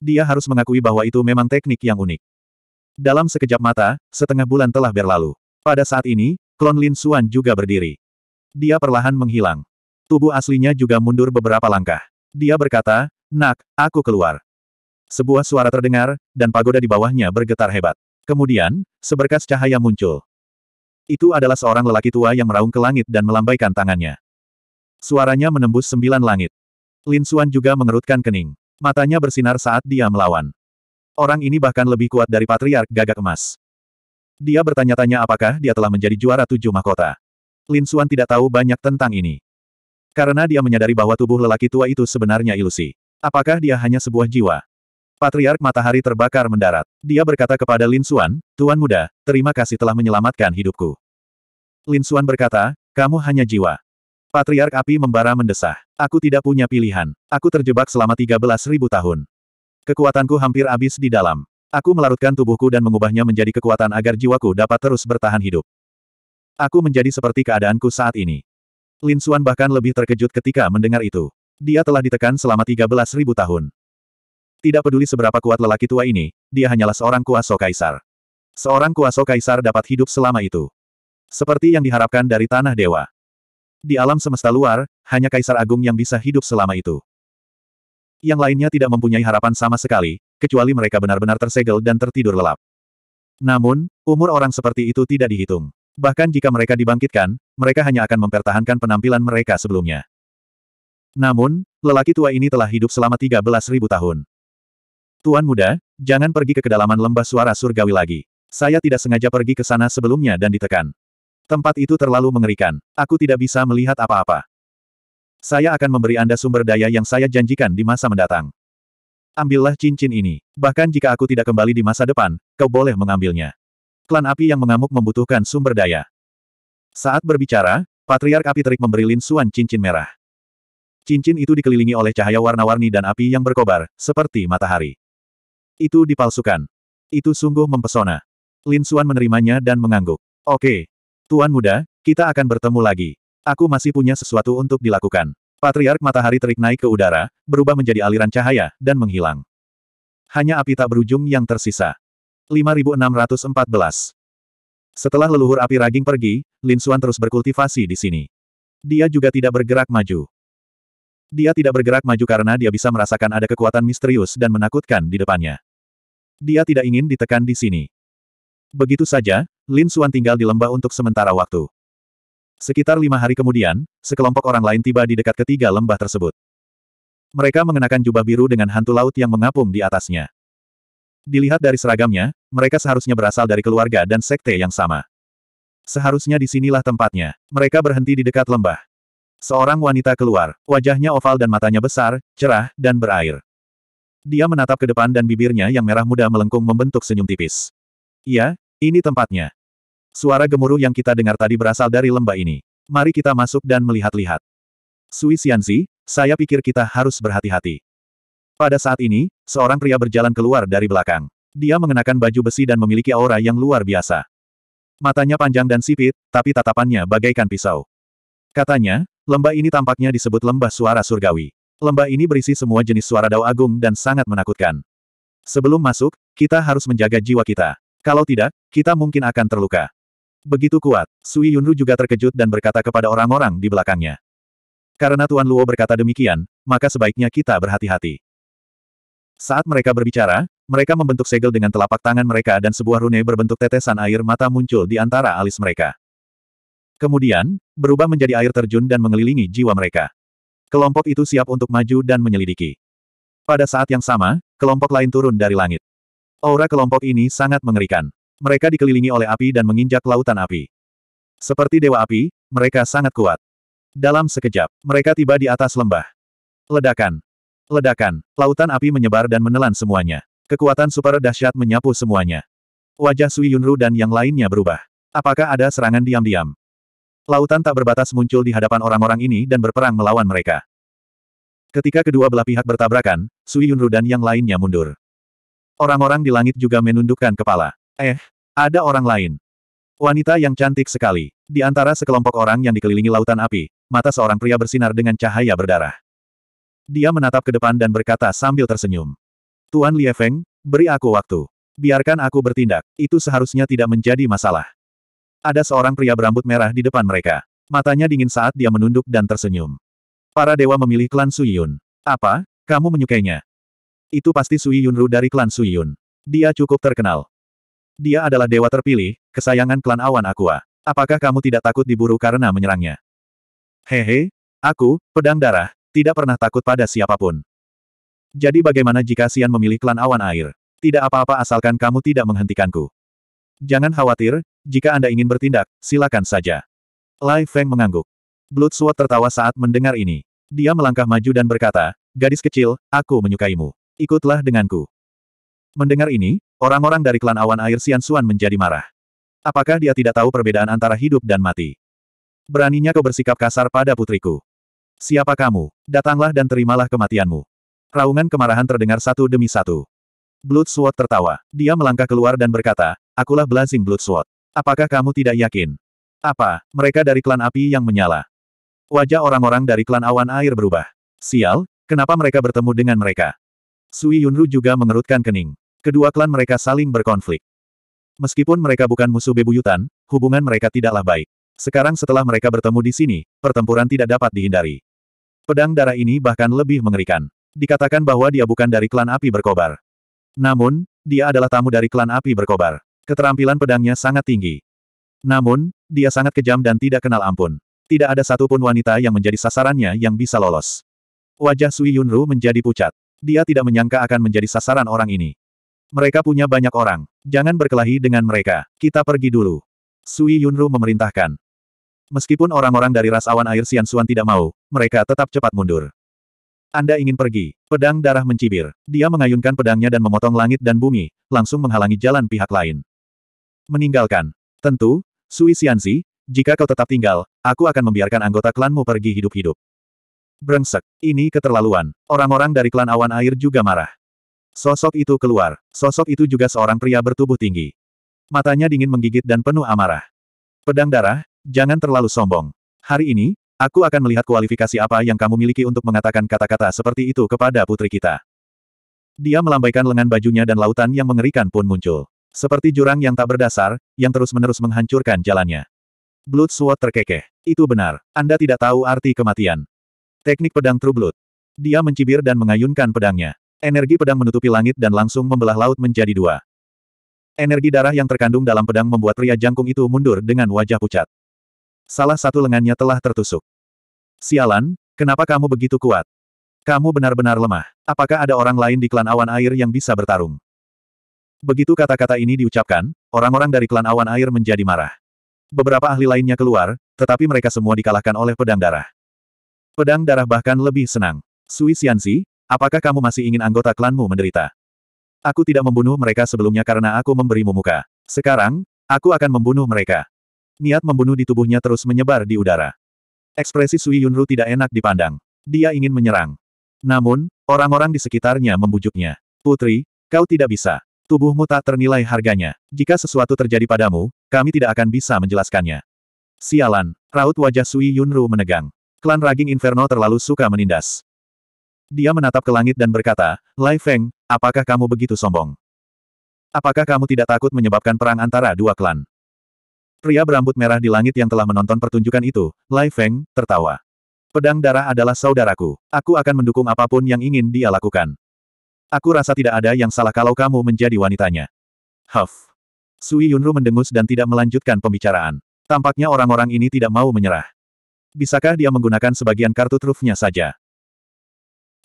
Dia harus mengakui bahwa itu memang teknik yang unik. Dalam sekejap mata, setengah bulan telah berlalu. Pada saat ini, klon Lin Xuan juga berdiri. Dia perlahan menghilang. Tubuh aslinya juga mundur beberapa langkah. Dia berkata, Nak, aku keluar. Sebuah suara terdengar, dan pagoda di bawahnya bergetar hebat. Kemudian, seberkas cahaya muncul. Itu adalah seorang lelaki tua yang meraung ke langit dan melambaikan tangannya. Suaranya menembus sembilan langit. Lin Xuan juga mengerutkan kening. Matanya bersinar saat dia melawan. Orang ini bahkan lebih kuat dari Patriark Gagak Emas. Dia bertanya-tanya apakah dia telah menjadi juara tujuh mahkota. Lin Xuan tidak tahu banyak tentang ini. Karena dia menyadari bahwa tubuh lelaki tua itu sebenarnya ilusi. Apakah dia hanya sebuah jiwa? Patriark Matahari terbakar mendarat. Dia berkata kepada Lin Xuan, Tuan muda, terima kasih telah menyelamatkan hidupku. Lin Xuan berkata, kamu hanya jiwa. Patriark api membara mendesah. Aku tidak punya pilihan. Aku terjebak selama 13.000 tahun. Kekuatanku hampir habis di dalam. Aku melarutkan tubuhku dan mengubahnya menjadi kekuatan agar jiwaku dapat terus bertahan hidup. Aku menjadi seperti keadaanku saat ini. Lin Xuan bahkan lebih terkejut ketika mendengar itu. Dia telah ditekan selama 13.000 tahun. Tidak peduli seberapa kuat lelaki tua ini, dia hanyalah seorang kuasa kaisar. Seorang kuasa kaisar dapat hidup selama itu. Seperti yang diharapkan dari tanah dewa. Di alam semesta luar, hanya Kaisar Agung yang bisa hidup selama itu. Yang lainnya tidak mempunyai harapan sama sekali, kecuali mereka benar-benar tersegel dan tertidur lelap. Namun, umur orang seperti itu tidak dihitung. Bahkan jika mereka dibangkitkan, mereka hanya akan mempertahankan penampilan mereka sebelumnya. Namun, lelaki tua ini telah hidup selama 13.000 tahun. Tuan muda, jangan pergi ke kedalaman lembah suara surgawi lagi. Saya tidak sengaja pergi ke sana sebelumnya dan ditekan. Tempat itu terlalu mengerikan. Aku tidak bisa melihat apa-apa. Saya akan memberi Anda sumber daya yang saya janjikan di masa mendatang. Ambillah cincin ini. Bahkan jika aku tidak kembali di masa depan, kau boleh mengambilnya. Klan api yang mengamuk membutuhkan sumber daya. Saat berbicara, Patriark Api Terik memberi Lin Suan cincin merah. Cincin itu dikelilingi oleh cahaya warna-warni dan api yang berkobar, seperti matahari. Itu dipalsukan. Itu sungguh mempesona. Lin Suan menerimanya dan mengangguk. Oke, Tuan muda, kita akan bertemu lagi. Aku masih punya sesuatu untuk dilakukan. Patriark matahari terik naik ke udara, berubah menjadi aliran cahaya, dan menghilang. Hanya api tak berujung yang tersisa. 5614 Setelah leluhur api raging pergi, Lin Suan terus berkultivasi di sini. Dia juga tidak bergerak maju. Dia tidak bergerak maju karena dia bisa merasakan ada kekuatan misterius dan menakutkan di depannya. Dia tidak ingin ditekan di sini. Begitu saja, Lin Xuan tinggal di lembah untuk sementara waktu. Sekitar lima hari kemudian, sekelompok orang lain tiba di dekat ketiga lembah tersebut. Mereka mengenakan jubah biru dengan hantu laut yang mengapung di atasnya. Dilihat dari seragamnya, mereka seharusnya berasal dari keluarga dan sekte yang sama. Seharusnya disinilah tempatnya. Mereka berhenti di dekat lembah. Seorang wanita keluar, wajahnya oval dan matanya besar, cerah, dan berair. Dia menatap ke depan dan bibirnya yang merah muda melengkung membentuk senyum tipis. Iya, ini tempatnya. Suara gemuruh yang kita dengar tadi berasal dari lembah ini. Mari kita masuk dan melihat-lihat. Sui Xianzi, saya pikir kita harus berhati-hati. Pada saat ini, seorang pria berjalan keluar dari belakang. Dia mengenakan baju besi dan memiliki aura yang luar biasa. Matanya panjang dan sipit, tapi tatapannya bagaikan pisau. Katanya, lembah ini tampaknya disebut lembah suara surgawi. Lembah ini berisi semua jenis suara dao agung dan sangat menakutkan. Sebelum masuk, kita harus menjaga jiwa kita. Kalau tidak, kita mungkin akan terluka. Begitu kuat, Sui Yunru juga terkejut dan berkata kepada orang-orang di belakangnya. Karena Tuan Luo berkata demikian, maka sebaiknya kita berhati-hati. Saat mereka berbicara, mereka membentuk segel dengan telapak tangan mereka dan sebuah rune berbentuk tetesan air mata muncul di antara alis mereka. Kemudian, berubah menjadi air terjun dan mengelilingi jiwa mereka. Kelompok itu siap untuk maju dan menyelidiki. Pada saat yang sama, kelompok lain turun dari langit. Aura kelompok ini sangat mengerikan. Mereka dikelilingi oleh api dan menginjak lautan api. Seperti dewa api, mereka sangat kuat. Dalam sekejap, mereka tiba di atas lembah. Ledakan. Ledakan. Lautan api menyebar dan menelan semuanya. Kekuatan super dahsyat menyapu semuanya. Wajah Sui Yunru dan yang lainnya berubah. Apakah ada serangan diam-diam? Lautan tak berbatas muncul di hadapan orang-orang ini dan berperang melawan mereka. Ketika kedua belah pihak bertabrakan, Sui Yunru dan yang lainnya mundur. Orang-orang di langit juga menundukkan kepala. Eh, ada orang lain. Wanita yang cantik sekali. Di antara sekelompok orang yang dikelilingi lautan api, mata seorang pria bersinar dengan cahaya berdarah. Dia menatap ke depan dan berkata sambil tersenyum. Tuan Feng, beri aku waktu. Biarkan aku bertindak, itu seharusnya tidak menjadi masalah. Ada seorang pria berambut merah di depan mereka. Matanya dingin saat dia menunduk dan tersenyum. Para dewa memilih klan Suyun. Apa? Kamu menyukainya? Itu pasti Sui Yunru dari klan Sui Yun. Dia cukup terkenal. Dia adalah dewa terpilih, kesayangan klan awan Aqua. Apakah kamu tidak takut diburu karena menyerangnya? Hehe, aku, pedang darah, tidak pernah takut pada siapapun. Jadi bagaimana jika Sian memilih klan awan air? Tidak apa-apa asalkan kamu tidak menghentikanku. Jangan khawatir, jika Anda ingin bertindak, silakan saja. Lai Feng mengangguk. Blood Sword tertawa saat mendengar ini. Dia melangkah maju dan berkata, Gadis kecil, aku menyukaimu ikutlah denganku. Mendengar ini, orang-orang dari klan awan air Sian Suan menjadi marah. Apakah dia tidak tahu perbedaan antara hidup dan mati? Beraninya kau bersikap kasar pada putriku. Siapa kamu? Datanglah dan terimalah kematianmu. Raungan kemarahan terdengar satu demi satu. Bloodsword tertawa. Dia melangkah keluar dan berkata, Akulah Blazing Bloodsword. Apakah kamu tidak yakin? Apa, mereka dari klan api yang menyala? Wajah orang-orang dari klan awan air berubah. Sial, kenapa mereka bertemu dengan mereka? Sui Yunru juga mengerutkan kening. Kedua klan mereka saling berkonflik. Meskipun mereka bukan musuh bebuyutan, hubungan mereka tidaklah baik. Sekarang setelah mereka bertemu di sini, pertempuran tidak dapat dihindari. Pedang darah ini bahkan lebih mengerikan. Dikatakan bahwa dia bukan dari klan api berkobar. Namun, dia adalah tamu dari klan api berkobar. Keterampilan pedangnya sangat tinggi. Namun, dia sangat kejam dan tidak kenal ampun. Tidak ada satupun wanita yang menjadi sasarannya yang bisa lolos. Wajah Sui Yunru menjadi pucat. Dia tidak menyangka akan menjadi sasaran orang ini. Mereka punya banyak orang. Jangan berkelahi dengan mereka. Kita pergi dulu. Sui Yunru memerintahkan. Meskipun orang-orang dari ras awan air Xuan tidak mau, mereka tetap cepat mundur. Anda ingin pergi. Pedang darah mencibir. Dia mengayunkan pedangnya dan memotong langit dan bumi, langsung menghalangi jalan pihak lain. Meninggalkan. Tentu, Sui Xianzi, jika kau tetap tinggal, aku akan membiarkan anggota klanmu pergi hidup-hidup. Brengsek, ini keterlaluan. Orang-orang dari klan awan air juga marah. Sosok itu keluar. Sosok itu juga seorang pria bertubuh tinggi. Matanya dingin menggigit dan penuh amarah. Pedang darah, jangan terlalu sombong. Hari ini, aku akan melihat kualifikasi apa yang kamu miliki untuk mengatakan kata-kata seperti itu kepada putri kita. Dia melambaikan lengan bajunya dan lautan yang mengerikan pun muncul. Seperti jurang yang tak berdasar, yang terus-menerus menghancurkan jalannya. Blood Sword terkekeh. Itu benar. Anda tidak tahu arti kematian. Teknik pedang Trublut. Dia mencibir dan mengayunkan pedangnya. Energi pedang menutupi langit dan langsung membelah laut menjadi dua. Energi darah yang terkandung dalam pedang membuat pria jangkung itu mundur dengan wajah pucat. Salah satu lengannya telah tertusuk. Sialan, kenapa kamu begitu kuat? Kamu benar-benar lemah. Apakah ada orang lain di klan awan air yang bisa bertarung? Begitu kata-kata ini diucapkan, orang-orang dari klan awan air menjadi marah. Beberapa ahli lainnya keluar, tetapi mereka semua dikalahkan oleh pedang darah. Pedang darah bahkan lebih senang. Sui Xianxi, apakah kamu masih ingin anggota klanmu menderita? Aku tidak membunuh mereka sebelumnya karena aku memberimu muka. Sekarang, aku akan membunuh mereka. Niat membunuh di tubuhnya terus menyebar di udara. Ekspresi Sui Yunru tidak enak dipandang. Dia ingin menyerang. Namun, orang-orang di sekitarnya membujuknya. Putri, kau tidak bisa. Tubuhmu tak ternilai harganya. Jika sesuatu terjadi padamu, kami tidak akan bisa menjelaskannya. Sialan, raut wajah Sui Yunru menegang. Klan Raging Inferno terlalu suka menindas. Dia menatap ke langit dan berkata, Lai Feng, apakah kamu begitu sombong? Apakah kamu tidak takut menyebabkan perang antara dua klan? Pria berambut merah di langit yang telah menonton pertunjukan itu, Lai Feng, tertawa. Pedang darah adalah saudaraku. Aku akan mendukung apapun yang ingin dia lakukan. Aku rasa tidak ada yang salah kalau kamu menjadi wanitanya. Huff. Sui Yunru mendengus dan tidak melanjutkan pembicaraan. Tampaknya orang-orang ini tidak mau menyerah. Bisakah dia menggunakan sebagian kartu trufnya saja?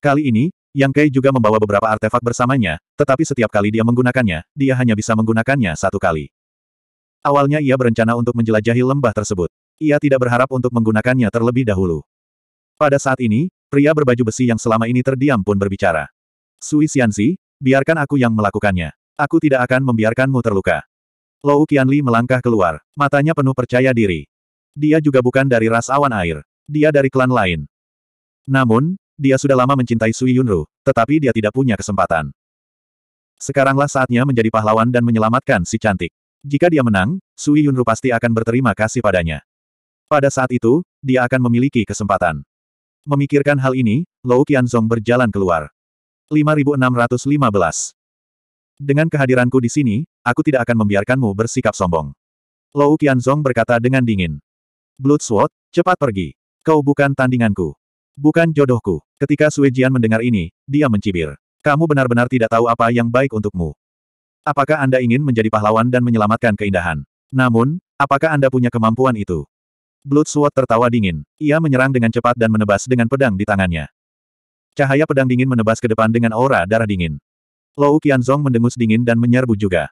Kali ini, Yang Kei juga membawa beberapa artefak bersamanya, tetapi setiap kali dia menggunakannya, dia hanya bisa menggunakannya satu kali. Awalnya ia berencana untuk menjelajahi lembah tersebut. Ia tidak berharap untuk menggunakannya terlebih dahulu. Pada saat ini, pria berbaju besi yang selama ini terdiam pun berbicara. Sui Xianzi, biarkan aku yang melakukannya. Aku tidak akan membiarkanmu terluka. Lou Qianli melangkah keluar, matanya penuh percaya diri. Dia juga bukan dari ras awan air. Dia dari klan lain. Namun, dia sudah lama mencintai Sui Yunru, tetapi dia tidak punya kesempatan. Sekaranglah saatnya menjadi pahlawan dan menyelamatkan si cantik. Jika dia menang, Sui Yunru pasti akan berterima kasih padanya. Pada saat itu, dia akan memiliki kesempatan. Memikirkan hal ini, Lou Qianzong berjalan keluar. 5615 Dengan kehadiranku di sini, aku tidak akan membiarkanmu bersikap sombong. Lou Qianzong berkata dengan dingin. Blood Bloodsword, cepat pergi. Kau bukan tandinganku. Bukan jodohku. Ketika Sui Jian mendengar ini, dia mencibir. Kamu benar-benar tidak tahu apa yang baik untukmu. Apakah Anda ingin menjadi pahlawan dan menyelamatkan keindahan? Namun, apakah Anda punya kemampuan itu? Blood Bloodsword tertawa dingin. Ia menyerang dengan cepat dan menebas dengan pedang di tangannya. Cahaya pedang dingin menebas ke depan dengan aura darah dingin. Lou Qianzong mendengus dingin dan menyerbu juga.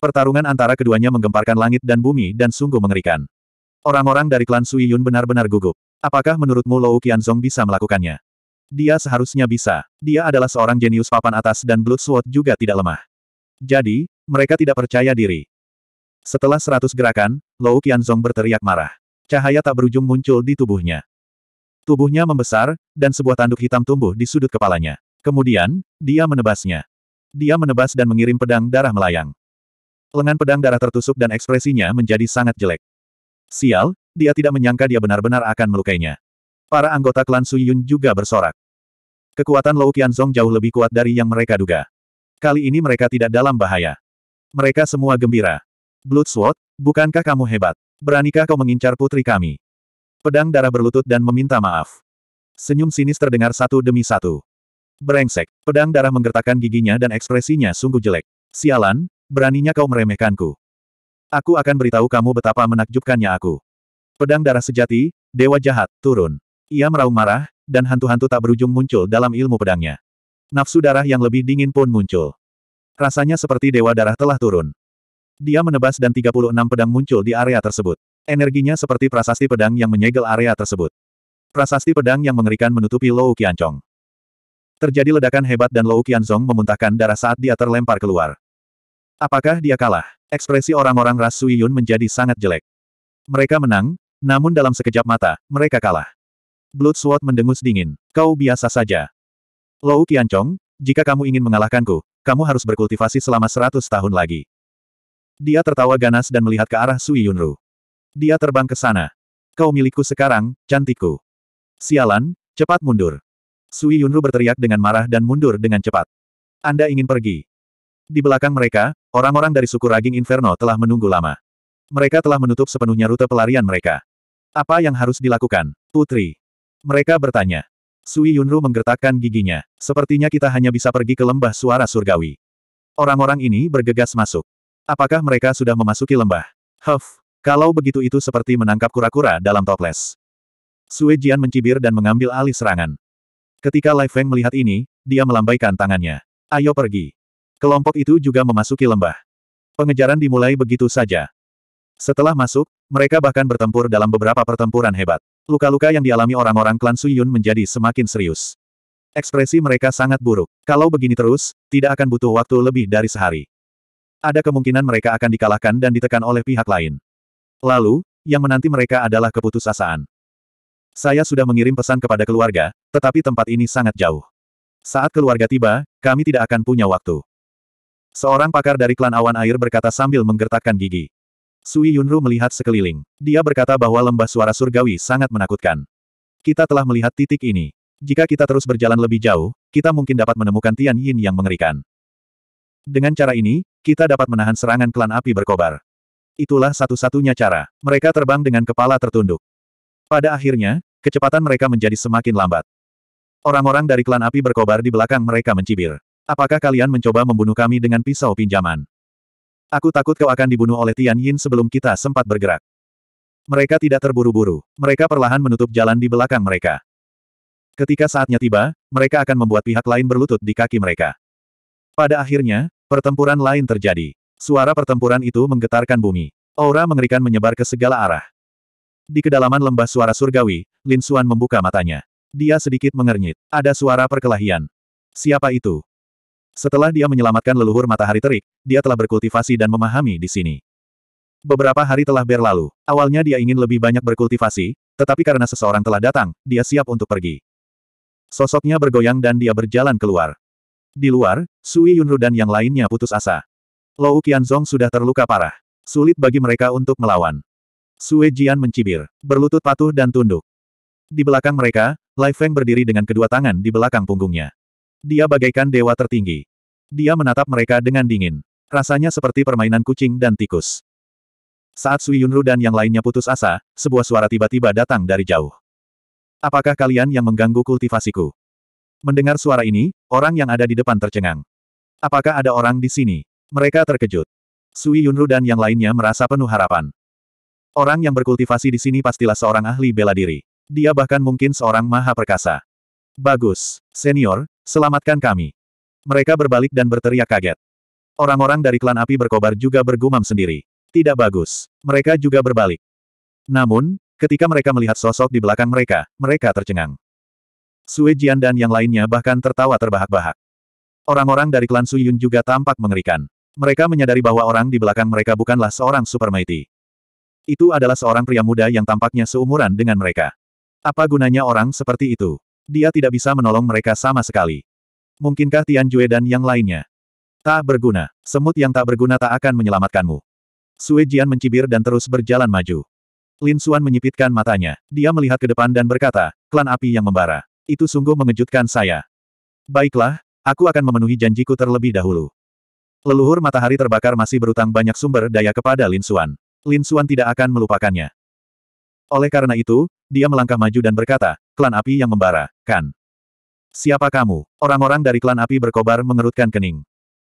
Pertarungan antara keduanya menggemparkan langit dan bumi dan sungguh mengerikan. Orang-orang dari klan Sui Yun benar-benar gugup. Apakah menurutmu Lou Qianzong bisa melakukannya? Dia seharusnya bisa. Dia adalah seorang jenius papan atas dan Blood Sword juga tidak lemah. Jadi, mereka tidak percaya diri. Setelah seratus gerakan, Lou Qianzong berteriak marah. Cahaya tak berujung muncul di tubuhnya. Tubuhnya membesar, dan sebuah tanduk hitam tumbuh di sudut kepalanya. Kemudian, dia menebasnya. Dia menebas dan mengirim pedang darah melayang. Lengan pedang darah tertusuk dan ekspresinya menjadi sangat jelek. Sial, dia tidak menyangka dia benar-benar akan melukainya. Para anggota klan Su Yun juga bersorak. Kekuatan Lou Qianzong jauh lebih kuat dari yang mereka duga. Kali ini mereka tidak dalam bahaya. Mereka semua gembira. Blood Sword, bukankah kamu hebat? Beranikah kau mengincar putri kami? Pedang darah berlutut dan meminta maaf. Senyum sinis terdengar satu demi satu. Berengsek, pedang darah menggertakkan giginya dan ekspresinya sungguh jelek. Sialan, beraninya kau meremehkanku. Aku akan beritahu kamu betapa menakjubkannya aku. Pedang darah sejati, dewa jahat, turun. Ia meraung marah, dan hantu-hantu tak berujung muncul dalam ilmu pedangnya. Nafsu darah yang lebih dingin pun muncul. Rasanya seperti dewa darah telah turun. Dia menebas dan 36 pedang muncul di area tersebut. Energinya seperti prasasti pedang yang menyegel area tersebut. Prasasti pedang yang mengerikan menutupi Lou Ancong. Terjadi ledakan hebat dan Lou Qianzong memuntahkan darah saat dia terlempar keluar. Apakah dia kalah? Ekspresi orang-orang ras Yun menjadi sangat jelek. Mereka menang, namun dalam sekejap mata, mereka kalah. Blood Sword mendengus dingin. Kau biasa saja. Lou Qianchong, jika kamu ingin mengalahkanku, kamu harus berkultivasi selama seratus tahun lagi. Dia tertawa ganas dan melihat ke arah Sui Yunru. Dia terbang ke sana. Kau milikku sekarang, cantikku. Sialan, cepat mundur. Sui Yunru berteriak dengan marah dan mundur dengan cepat. Anda ingin pergi. Di belakang mereka, orang-orang dari suku Raging Inferno telah menunggu lama. Mereka telah menutup sepenuhnya rute pelarian mereka. Apa yang harus dilakukan, Putri? Mereka bertanya. Sui Yunru menggertakkan giginya. Sepertinya kita hanya bisa pergi ke lembah suara surgawi. Orang-orang ini bergegas masuk. Apakah mereka sudah memasuki lembah? Huff, kalau begitu itu seperti menangkap kura-kura dalam toples. Sui Jian mencibir dan mengambil alih serangan. Ketika Lai Feng melihat ini, dia melambaikan tangannya. Ayo pergi. Kelompok itu juga memasuki lembah. Pengejaran dimulai begitu saja. Setelah masuk, mereka bahkan bertempur dalam beberapa pertempuran hebat. Luka-luka yang dialami orang-orang klan Suyun menjadi semakin serius. Ekspresi mereka sangat buruk. Kalau begini terus, tidak akan butuh waktu lebih dari sehari. Ada kemungkinan mereka akan dikalahkan dan ditekan oleh pihak lain. Lalu, yang menanti mereka adalah keputusasaan. Saya sudah mengirim pesan kepada keluarga, tetapi tempat ini sangat jauh. Saat keluarga tiba, kami tidak akan punya waktu. Seorang pakar dari klan awan air berkata sambil menggertakkan gigi. Sui Yunru melihat sekeliling. Dia berkata bahwa lembah suara surgawi sangat menakutkan. Kita telah melihat titik ini. Jika kita terus berjalan lebih jauh, kita mungkin dapat menemukan Tian Yin yang mengerikan. Dengan cara ini, kita dapat menahan serangan klan api berkobar. Itulah satu-satunya cara. Mereka terbang dengan kepala tertunduk. Pada akhirnya, kecepatan mereka menjadi semakin lambat. Orang-orang dari klan api berkobar di belakang mereka mencibir. Apakah kalian mencoba membunuh kami dengan pisau pinjaman? Aku takut kau akan dibunuh oleh Tian Yin sebelum kita sempat bergerak. Mereka tidak terburu-buru. Mereka perlahan menutup jalan di belakang mereka. Ketika saatnya tiba, mereka akan membuat pihak lain berlutut di kaki mereka. Pada akhirnya, pertempuran lain terjadi. Suara pertempuran itu menggetarkan bumi. Aura mengerikan menyebar ke segala arah. Di kedalaman lembah suara surgawi, Lin Xuan membuka matanya. Dia sedikit mengernyit. Ada suara perkelahian. Siapa itu? Setelah dia menyelamatkan leluhur matahari terik, dia telah berkultivasi dan memahami di sini. Beberapa hari telah berlalu. Awalnya dia ingin lebih banyak berkultivasi, tetapi karena seseorang telah datang, dia siap untuk pergi. Sosoknya bergoyang dan dia berjalan keluar. Di luar, Sui Yunru dan yang lainnya putus asa. Lou Qianzong sudah terluka parah. Sulit bagi mereka untuk melawan. Sui Jian mencibir, berlutut patuh dan tunduk. Di belakang mereka, Lai Feng berdiri dengan kedua tangan di belakang punggungnya. Dia bagaikan dewa tertinggi. Dia menatap mereka dengan dingin. Rasanya seperti permainan kucing dan tikus. Saat Sui Yunru dan yang lainnya putus asa, sebuah suara tiba-tiba datang dari jauh. Apakah kalian yang mengganggu kultivasiku? Mendengar suara ini, orang yang ada di depan tercengang. Apakah ada orang di sini? Mereka terkejut. Sui Yunru dan yang lainnya merasa penuh harapan. Orang yang berkultivasi di sini pastilah seorang ahli bela diri. Dia bahkan mungkin seorang maha perkasa. Bagus, senior, Selamatkan kami. Mereka berbalik dan berteriak kaget. Orang-orang dari klan api berkobar juga bergumam sendiri. Tidak bagus. Mereka juga berbalik. Namun, ketika mereka melihat sosok di belakang mereka, mereka tercengang. Sui Jian dan yang lainnya bahkan tertawa terbahak-bahak. Orang-orang dari klan Su Yun juga tampak mengerikan. Mereka menyadari bahwa orang di belakang mereka bukanlah seorang super mighty. Itu adalah seorang pria muda yang tampaknya seumuran dengan mereka. Apa gunanya orang seperti itu? Dia tidak bisa menolong mereka sama sekali. Mungkinkah Tian Jue dan yang lainnya? Tak berguna. Semut yang tak berguna tak akan menyelamatkanmu. Sue Jian mencibir dan terus berjalan maju. Lin Xuan menyipitkan matanya. Dia melihat ke depan dan berkata, klan api yang membara. Itu sungguh mengejutkan saya. Baiklah, aku akan memenuhi janjiku terlebih dahulu. Leluhur matahari terbakar masih berutang banyak sumber daya kepada Lin Xuan. Lin Xuan tidak akan melupakannya. Oleh karena itu, dia melangkah maju dan berkata, klan api yang membara, kan? Siapa kamu? Orang-orang dari klan api berkobar mengerutkan kening.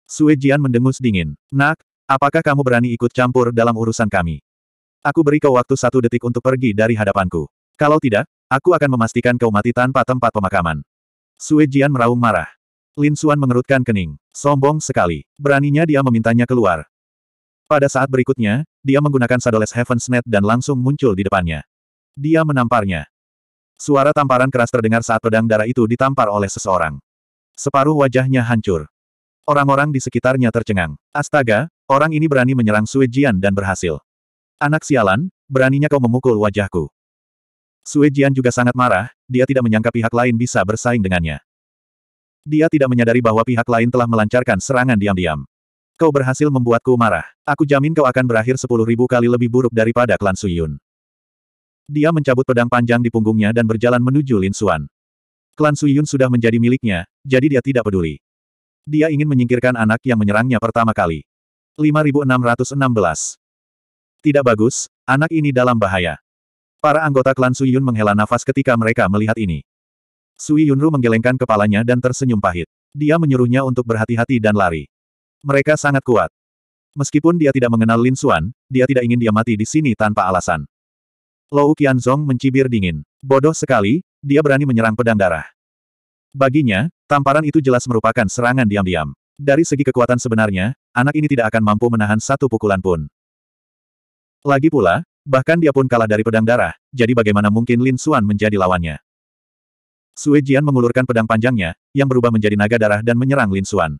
Sue Jian mendengus dingin. Nak, apakah kamu berani ikut campur dalam urusan kami? Aku beri kau waktu satu detik untuk pergi dari hadapanku. Kalau tidak, aku akan memastikan kau mati tanpa tempat pemakaman. Sue Jian meraung marah. Lin Xuan mengerutkan kening. Sombong sekali. Beraninya dia memintanya keluar. Pada saat berikutnya, dia menggunakan Sadoles Heaven's Net dan langsung muncul di depannya. Dia menamparnya. Suara tamparan keras terdengar saat pedang darah itu ditampar oleh seseorang. Separuh wajahnya hancur. Orang-orang di sekitarnya tercengang. Astaga, orang ini berani menyerang Sui Jian dan berhasil. Anak sialan, beraninya kau memukul wajahku. Sui Jian juga sangat marah, dia tidak menyangka pihak lain bisa bersaing dengannya. Dia tidak menyadari bahwa pihak lain telah melancarkan serangan diam-diam. Kau berhasil membuatku marah. Aku jamin kau akan berakhir sepuluh ribu kali lebih buruk daripada klan Suyun. Dia mencabut pedang panjang di punggungnya dan berjalan menuju Lin Xuan. Klan Yun sudah menjadi miliknya, jadi dia tidak peduli. Dia ingin menyingkirkan anak yang menyerangnya pertama kali. 5616. Tidak bagus, anak ini dalam bahaya. Para anggota klan Yun menghela nafas ketika mereka melihat ini. Sui Yunru menggelengkan kepalanya dan tersenyum pahit. Dia menyuruhnya untuk berhati-hati dan lari. Mereka sangat kuat. Meskipun dia tidak mengenal Lin Suan, dia tidak ingin dia mati di sini tanpa alasan. Lou Qianzong mencibir dingin. Bodoh sekali, dia berani menyerang pedang darah. Baginya, tamparan itu jelas merupakan serangan diam-diam. Dari segi kekuatan sebenarnya, anak ini tidak akan mampu menahan satu pukulan pun. Lagi pula, bahkan dia pun kalah dari pedang darah, jadi bagaimana mungkin Lin Xuan menjadi lawannya? Sui Jian mengulurkan pedang panjangnya, yang berubah menjadi naga darah dan menyerang Lin Xuan.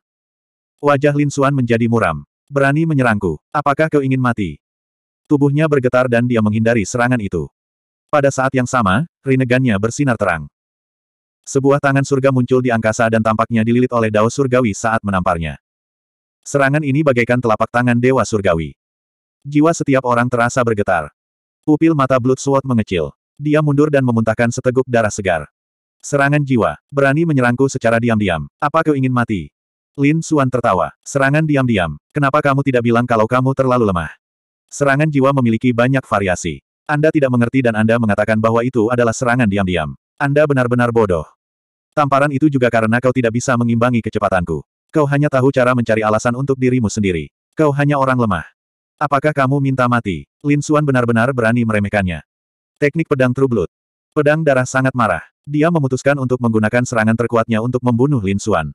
Wajah Lin Xuan menjadi muram. Berani menyerangku. Apakah kau ingin mati? Tubuhnya bergetar dan dia menghindari serangan itu. Pada saat yang sama, rinegannya bersinar terang. Sebuah tangan surga muncul di angkasa dan tampaknya dililit oleh dao surgawi saat menamparnya. Serangan ini bagaikan telapak tangan dewa surgawi. Jiwa setiap orang terasa bergetar. Pupil mata Blood Sword mengecil. Dia mundur dan memuntahkan seteguk darah segar. Serangan jiwa, berani menyerangku secara diam-diam. Apa kau ingin mati? Lin Suan tertawa. Serangan diam-diam. Kenapa kamu tidak bilang kalau kamu terlalu lemah? Serangan jiwa memiliki banyak variasi. Anda tidak mengerti dan Anda mengatakan bahwa itu adalah serangan diam-diam. Anda benar-benar bodoh. Tamparan itu juga karena kau tidak bisa mengimbangi kecepatanku. Kau hanya tahu cara mencari alasan untuk dirimu sendiri. Kau hanya orang lemah. Apakah kamu minta mati? Lin Xuan benar-benar berani meremehkannya. Teknik pedang True Blood. Pedang darah sangat marah. Dia memutuskan untuk menggunakan serangan terkuatnya untuk membunuh Lin Xuan.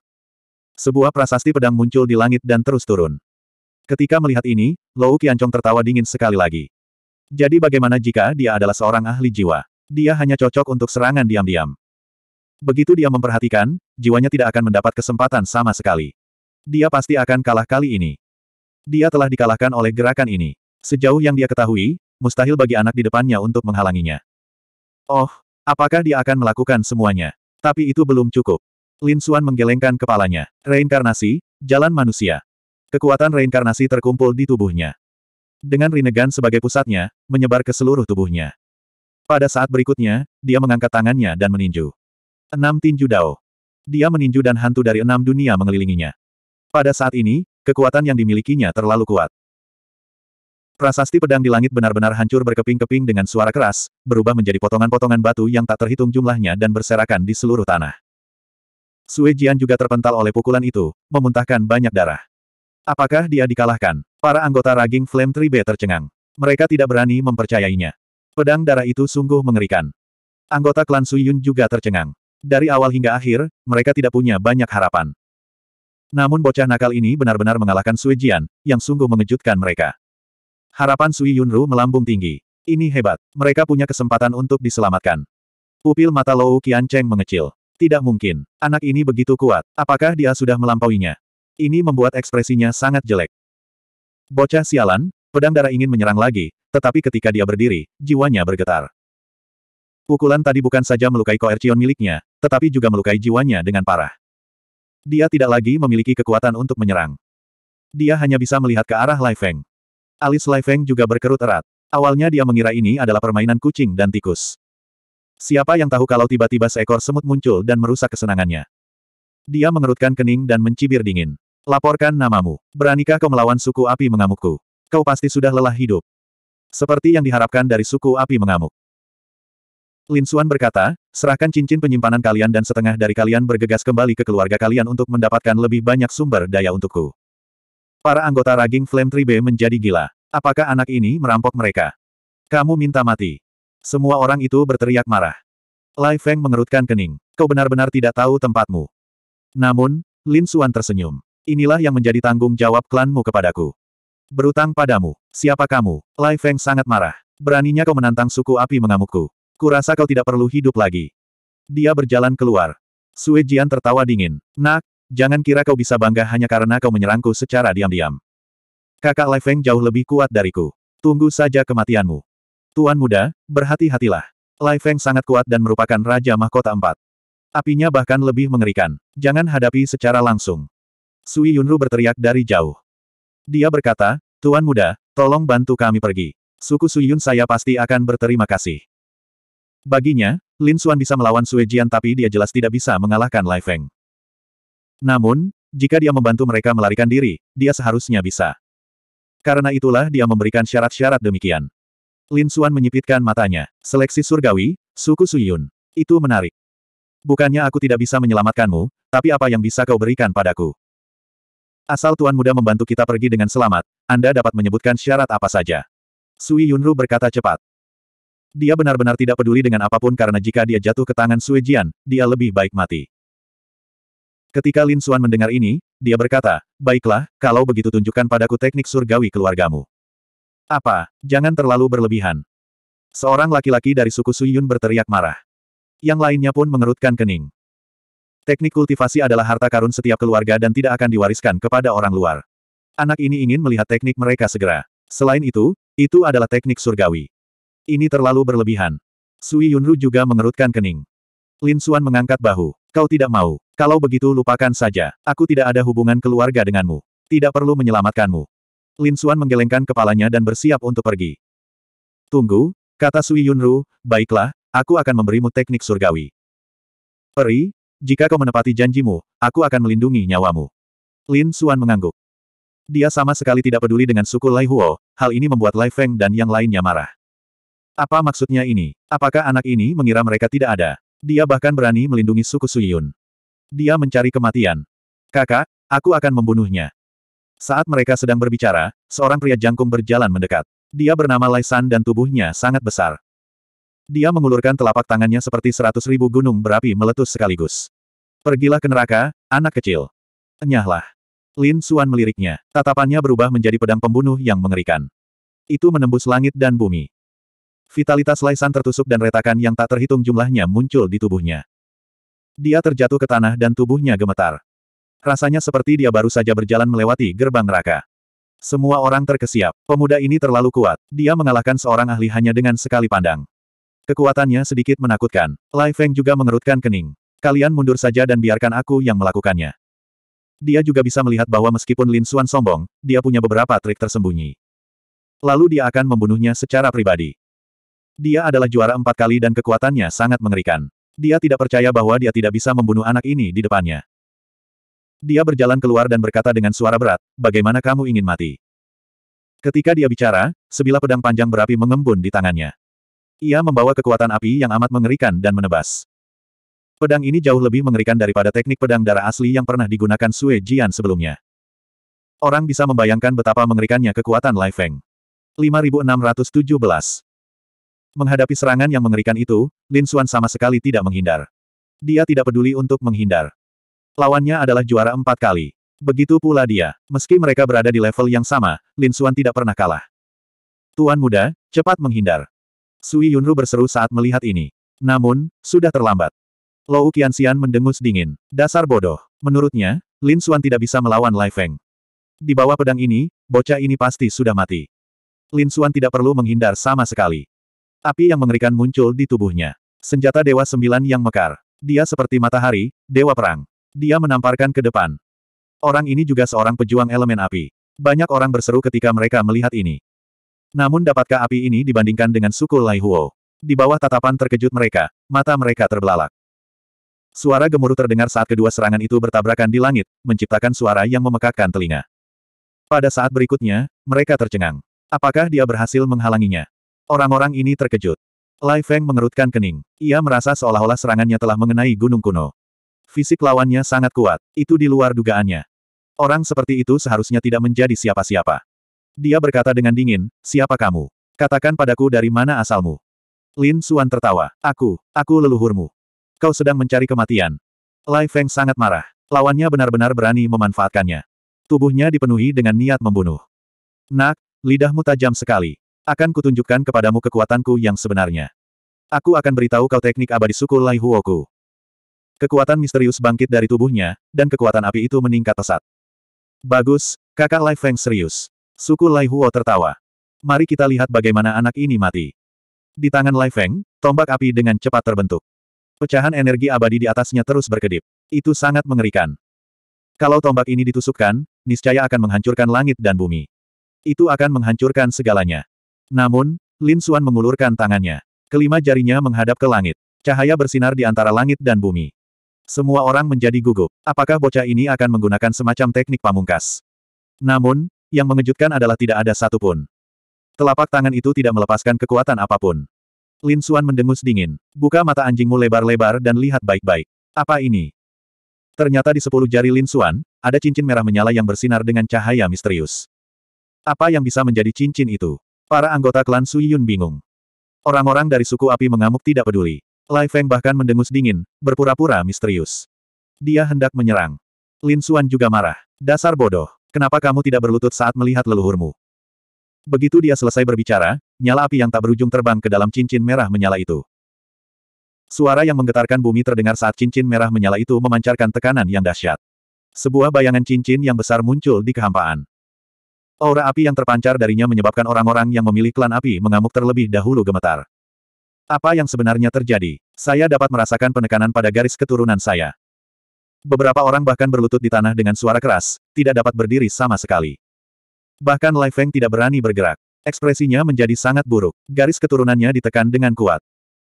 Sebuah prasasti pedang muncul di langit dan terus turun. Ketika melihat ini, Lou Qianchong tertawa dingin sekali lagi. Jadi bagaimana jika dia adalah seorang ahli jiwa? Dia hanya cocok untuk serangan diam-diam. Begitu dia memperhatikan, jiwanya tidak akan mendapat kesempatan sama sekali. Dia pasti akan kalah kali ini. Dia telah dikalahkan oleh gerakan ini. Sejauh yang dia ketahui, mustahil bagi anak di depannya untuk menghalanginya. Oh, apakah dia akan melakukan semuanya? Tapi itu belum cukup. Lin Xuan menggelengkan kepalanya. Reinkarnasi, jalan manusia. Kekuatan reinkarnasi terkumpul di tubuhnya. Dengan Rinnegan sebagai pusatnya, menyebar ke seluruh tubuhnya. Pada saat berikutnya, dia mengangkat tangannya dan meninju. Enam tinju dao. Dia meninju dan hantu dari enam dunia mengelilinginya. Pada saat ini, kekuatan yang dimilikinya terlalu kuat. Prasasti pedang di langit benar-benar hancur berkeping-keping dengan suara keras, berubah menjadi potongan-potongan batu yang tak terhitung jumlahnya dan berserakan di seluruh tanah. Sue Jian juga terpental oleh pukulan itu, memuntahkan banyak darah. Apakah dia dikalahkan? Para anggota Raging Flame Tribe tercengang. Mereka tidak berani mempercayainya. Pedang darah itu sungguh mengerikan. Anggota klan Suyun juga tercengang. Dari awal hingga akhir, mereka tidak punya banyak harapan. Namun bocah nakal ini benar-benar mengalahkan Sui Jian, yang sungguh mengejutkan mereka. Harapan Sui Yunru melambung tinggi. Ini hebat. Mereka punya kesempatan untuk diselamatkan. Pupil mata Lou Qian Cheng mengecil. Tidak mungkin. Anak ini begitu kuat. Apakah dia sudah melampauinya? Ini membuat ekspresinya sangat jelek. Bocah sialan, pedang darah ingin menyerang lagi, tetapi ketika dia berdiri, jiwanya bergetar. Pukulan tadi bukan saja melukai koercion miliknya, tetapi juga melukai jiwanya dengan parah. Dia tidak lagi memiliki kekuatan untuk menyerang. Dia hanya bisa melihat ke arah Lai Feng. Alis Lai Feng juga berkerut erat. Awalnya dia mengira ini adalah permainan kucing dan tikus. Siapa yang tahu kalau tiba-tiba seekor semut muncul dan merusak kesenangannya. Dia mengerutkan kening dan mencibir dingin. Laporkan namamu. Beranikah kau melawan suku api mengamukku? Kau pasti sudah lelah hidup. Seperti yang diharapkan dari suku api mengamuk. Lin Xuan berkata, serahkan cincin penyimpanan kalian dan setengah dari kalian bergegas kembali ke keluarga kalian untuk mendapatkan lebih banyak sumber daya untukku. Para anggota Raging Flame Tribe menjadi gila. Apakah anak ini merampok mereka? Kamu minta mati. Semua orang itu berteriak marah. Lai Feng mengerutkan kening. Kau benar-benar tidak tahu tempatmu. Namun, Lin Xuan tersenyum. Inilah yang menjadi tanggung jawab klanmu kepadaku. Berutang padamu. Siapa kamu? Lai Feng sangat marah. Beraninya kau menantang suku api mengamukku. Kurasa kau tidak perlu hidup lagi. Dia berjalan keluar. Sue Jian tertawa dingin. Nak, jangan kira kau bisa bangga hanya karena kau menyerangku secara diam-diam. Kakak Lai Feng jauh lebih kuat dariku. Tunggu saja kematianmu. Tuan muda, berhati-hatilah. Lai Feng sangat kuat dan merupakan Raja Mahkota Empat. Apinya bahkan lebih mengerikan. Jangan hadapi secara langsung. Sui Yunru berteriak dari jauh. Dia berkata, Tuan Muda, tolong bantu kami pergi. Suku Sui Yun saya pasti akan berterima kasih. Baginya, Lin Xuan bisa melawan Sui Jian tapi dia jelas tidak bisa mengalahkan Lai Feng. Namun, jika dia membantu mereka melarikan diri, dia seharusnya bisa. Karena itulah dia memberikan syarat-syarat demikian. Lin Xuan menyipitkan matanya. Seleksi surgawi, suku Suyun. Itu menarik. Bukannya aku tidak bisa menyelamatkanmu, tapi apa yang bisa kau berikan padaku? Asal Tuan Muda membantu kita pergi dengan selamat, Anda dapat menyebutkan syarat apa saja. Sui Yunru berkata cepat. Dia benar-benar tidak peduli dengan apapun karena jika dia jatuh ke tangan Sui Jian, dia lebih baik mati. Ketika Lin Suan mendengar ini, dia berkata, Baiklah, kalau begitu tunjukkan padaku teknik surgawi keluargamu. Apa, jangan terlalu berlebihan. Seorang laki-laki dari suku Sui Yun berteriak marah. Yang lainnya pun mengerutkan kening. Teknik kultivasi adalah harta karun setiap keluarga dan tidak akan diwariskan kepada orang luar. Anak ini ingin melihat teknik mereka segera. Selain itu, itu adalah teknik surgawi. Ini terlalu berlebihan. Sui Yunru juga mengerutkan kening. Lin Xuan mengangkat bahu. Kau tidak mau. Kalau begitu lupakan saja. Aku tidak ada hubungan keluarga denganmu. Tidak perlu menyelamatkanmu. Lin Xuan menggelengkan kepalanya dan bersiap untuk pergi. Tunggu, kata Sui Yunru, baiklah, aku akan memberimu teknik surgawi. Peri, jika kau menepati janjimu, aku akan melindungi nyawamu. Lin Xuan mengangguk. Dia sama sekali tidak peduli dengan suku Lai Huo, hal ini membuat Lai Feng dan yang lainnya marah. Apa maksudnya ini? Apakah anak ini mengira mereka tidak ada? Dia bahkan berani melindungi suku Suyun. Dia mencari kematian. Kakak, aku akan membunuhnya. Saat mereka sedang berbicara, seorang pria jangkung berjalan mendekat. Dia bernama Lai San dan tubuhnya sangat besar. Dia mengulurkan telapak tangannya seperti seratus ribu gunung berapi meletus sekaligus. Pergilah ke neraka, anak kecil. Enyahlah. Lin Suan meliriknya. Tatapannya berubah menjadi pedang pembunuh yang mengerikan. Itu menembus langit dan bumi. Vitalitas Laisan tertusuk dan retakan yang tak terhitung jumlahnya muncul di tubuhnya. Dia terjatuh ke tanah dan tubuhnya gemetar. Rasanya seperti dia baru saja berjalan melewati gerbang neraka. Semua orang terkesiap. Pemuda ini terlalu kuat. Dia mengalahkan seorang ahli hanya dengan sekali pandang. Kekuatannya sedikit menakutkan. Lai Feng juga mengerutkan kening. Kalian mundur saja dan biarkan aku yang melakukannya. Dia juga bisa melihat bahwa meskipun Lin Xuan sombong, dia punya beberapa trik tersembunyi. Lalu dia akan membunuhnya secara pribadi. Dia adalah juara empat kali dan kekuatannya sangat mengerikan. Dia tidak percaya bahwa dia tidak bisa membunuh anak ini di depannya. Dia berjalan keluar dan berkata dengan suara berat, bagaimana kamu ingin mati? Ketika dia bicara, sebilah pedang panjang berapi mengembun di tangannya. Ia membawa kekuatan api yang amat mengerikan dan menebas. Pedang ini jauh lebih mengerikan daripada teknik pedang darah asli yang pernah digunakan Sue Jian sebelumnya. Orang bisa membayangkan betapa mengerikannya kekuatan Lai Feng. 5617 Menghadapi serangan yang mengerikan itu, Lin Xuan sama sekali tidak menghindar. Dia tidak peduli untuk menghindar. Lawannya adalah juara empat kali. Begitu pula dia. Meski mereka berada di level yang sama, Lin Xuan tidak pernah kalah. Tuan muda, cepat menghindar. Sui Yunru berseru saat melihat ini. Namun, sudah terlambat. Lou Qianxian mendengus dingin. Dasar bodoh. Menurutnya, Lin Xuan tidak bisa melawan Lai Feng. Di bawah pedang ini, bocah ini pasti sudah mati. Lin Xuan tidak perlu menghindar sama sekali. Api yang mengerikan muncul di tubuhnya. Senjata Dewa Sembilan yang mekar. Dia seperti matahari, Dewa Perang. Dia menamparkan ke depan. Orang ini juga seorang pejuang elemen api. Banyak orang berseru ketika mereka melihat ini. Namun dapatkah api ini dibandingkan dengan suku Lai Huo? Di bawah tatapan terkejut mereka, mata mereka terbelalak. Suara gemuruh terdengar saat kedua serangan itu bertabrakan di langit, menciptakan suara yang memekakkan telinga. Pada saat berikutnya, mereka tercengang. Apakah dia berhasil menghalanginya? Orang-orang ini terkejut. Lai Feng mengerutkan kening. Ia merasa seolah-olah serangannya telah mengenai gunung kuno. Fisik lawannya sangat kuat, itu di luar dugaannya. Orang seperti itu seharusnya tidak menjadi siapa-siapa. Dia berkata dengan dingin, siapa kamu? Katakan padaku dari mana asalmu. Lin Suan tertawa. Aku, aku leluhurmu. Kau sedang mencari kematian. Lai Feng sangat marah. Lawannya benar-benar berani memanfaatkannya. Tubuhnya dipenuhi dengan niat membunuh. Nak, lidahmu tajam sekali. Akan kutunjukkan kepadamu kekuatanku yang sebenarnya. Aku akan beritahu kau teknik abadi suku Lai Huoku. Kekuatan misterius bangkit dari tubuhnya, dan kekuatan api itu meningkat pesat. Bagus, kakak Lai Feng serius. Suku Lai Huo tertawa. Mari kita lihat bagaimana anak ini mati. Di tangan Lai Feng, tombak api dengan cepat terbentuk. Pecahan energi abadi di atasnya terus berkedip. Itu sangat mengerikan. Kalau tombak ini ditusukkan, niscaya akan menghancurkan langit dan bumi. Itu akan menghancurkan segalanya. Namun, Lin Xuan mengulurkan tangannya. Kelima jarinya menghadap ke langit. Cahaya bersinar di antara langit dan bumi. Semua orang menjadi gugup. Apakah bocah ini akan menggunakan semacam teknik pamungkas? Namun, yang mengejutkan adalah tidak ada satupun. Telapak tangan itu tidak melepaskan kekuatan apapun. Lin Xuan mendengus dingin. Buka mata anjingmu lebar-lebar dan lihat baik-baik. Apa ini? Ternyata di sepuluh jari Lin Xuan, ada cincin merah menyala yang bersinar dengan cahaya misterius. Apa yang bisa menjadi cincin itu? Para anggota klan Su Yun bingung. Orang-orang dari suku api mengamuk tidak peduli. Lai Feng bahkan mendengus dingin, berpura-pura misterius. Dia hendak menyerang. Lin Xuan juga marah. Dasar bodoh. Kenapa kamu tidak berlutut saat melihat leluhurmu? Begitu dia selesai berbicara, nyala api yang tak berujung terbang ke dalam cincin merah menyala itu. Suara yang menggetarkan bumi terdengar saat cincin merah menyala itu memancarkan tekanan yang dahsyat. Sebuah bayangan cincin yang besar muncul di kehampaan. Aura api yang terpancar darinya menyebabkan orang-orang yang memilih klan api mengamuk terlebih dahulu gemetar. Apa yang sebenarnya terjadi? Saya dapat merasakan penekanan pada garis keturunan saya. Beberapa orang bahkan berlutut di tanah dengan suara keras, tidak dapat berdiri sama sekali. Bahkan Lai Feng tidak berani bergerak. Ekspresinya menjadi sangat buruk. Garis keturunannya ditekan dengan kuat.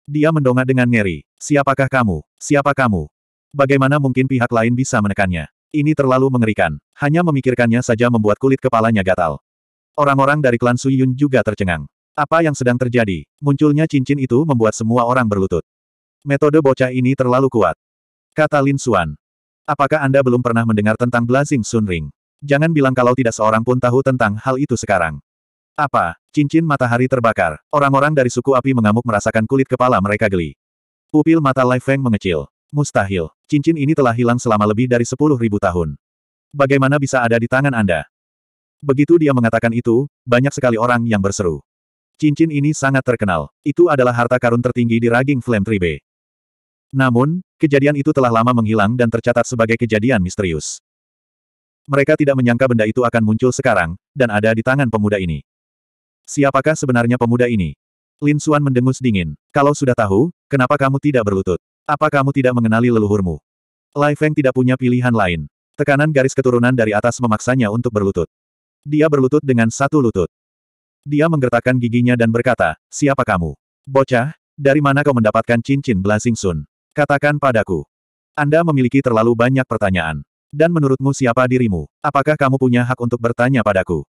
Dia mendongak dengan ngeri. Siapakah kamu? Siapa kamu? Bagaimana mungkin pihak lain bisa menekannya? Ini terlalu mengerikan. Hanya memikirkannya saja membuat kulit kepalanya gatal. Orang-orang dari klan Suyun juga tercengang. Apa yang sedang terjadi? Munculnya cincin itu membuat semua orang berlutut. Metode bocah ini terlalu kuat. Kata Lin Xuan. Apakah Anda belum pernah mendengar tentang Blazing Sun Ring? Jangan bilang kalau tidak seorang pun tahu tentang hal itu sekarang. Apa? Cincin matahari terbakar. Orang-orang dari suku api mengamuk merasakan kulit kepala mereka geli. Pupil mata Lai Feng mengecil. Mustahil. Cincin ini telah hilang selama lebih dari sepuluh ribu tahun. Bagaimana bisa ada di tangan Anda? Begitu dia mengatakan itu, banyak sekali orang yang berseru. Cincin ini sangat terkenal. Itu adalah harta karun tertinggi di Raging Flame Tribe. Namun, kejadian itu telah lama menghilang dan tercatat sebagai kejadian misterius. Mereka tidak menyangka benda itu akan muncul sekarang, dan ada di tangan pemuda ini. Siapakah sebenarnya pemuda ini? Lin Suan mendengus dingin. Kalau sudah tahu, kenapa kamu tidak berlutut? Apa kamu tidak mengenali leluhurmu? Lai Feng tidak punya pilihan lain. Tekanan garis keturunan dari atas memaksanya untuk berlutut. Dia berlutut dengan satu lutut. Dia menggertakkan giginya dan berkata, siapa kamu? Bocah, dari mana kau mendapatkan cincin Blasing Sun? Katakan padaku. Anda memiliki terlalu banyak pertanyaan. Dan menurutmu siapa dirimu? Apakah kamu punya hak untuk bertanya padaku?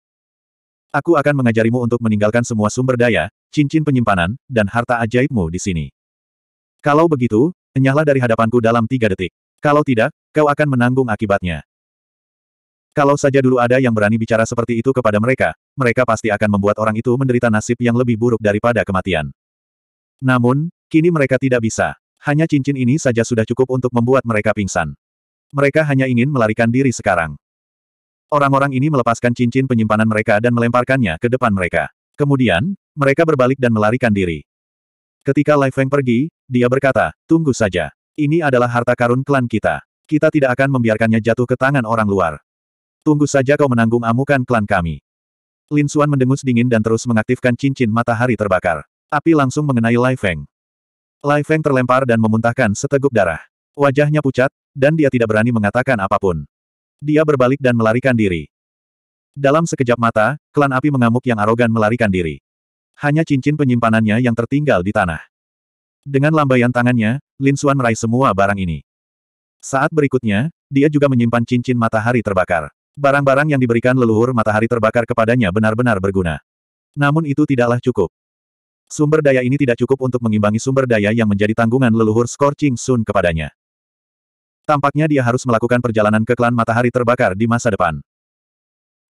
Aku akan mengajarimu untuk meninggalkan semua sumber daya, cincin penyimpanan, dan harta ajaibmu di sini. Kalau begitu, enyahlah dari hadapanku dalam tiga detik. Kalau tidak, kau akan menanggung akibatnya. Kalau saja dulu ada yang berani bicara seperti itu kepada mereka, mereka pasti akan membuat orang itu menderita nasib yang lebih buruk daripada kematian. Namun, kini mereka tidak bisa. Hanya cincin ini saja sudah cukup untuk membuat mereka pingsan. Mereka hanya ingin melarikan diri sekarang. Orang-orang ini melepaskan cincin penyimpanan mereka dan melemparkannya ke depan mereka. Kemudian, mereka berbalik dan melarikan diri. Ketika Lai Feng pergi, dia berkata, tunggu saja. Ini adalah harta karun klan kita. Kita tidak akan membiarkannya jatuh ke tangan orang luar. Tunggu saja kau menanggung amukan klan kami. Lin Xuan mendengus dingin dan terus mengaktifkan cincin matahari terbakar. Api langsung mengenai Lai Feng. Lai Feng terlempar dan memuntahkan seteguk darah. Wajahnya pucat, dan dia tidak berani mengatakan apapun. Dia berbalik dan melarikan diri. Dalam sekejap mata, klan api mengamuk yang arogan melarikan diri. Hanya cincin penyimpanannya yang tertinggal di tanah. Dengan lambaian tangannya, Lin Xuan meraih semua barang ini. Saat berikutnya, dia juga menyimpan cincin matahari terbakar. Barang-barang yang diberikan leluhur matahari terbakar kepadanya benar-benar berguna. Namun itu tidaklah cukup. Sumber daya ini tidak cukup untuk mengimbangi sumber daya yang menjadi tanggungan leluhur Scorching Sun kepadanya. Tampaknya dia harus melakukan perjalanan ke klan matahari terbakar di masa depan.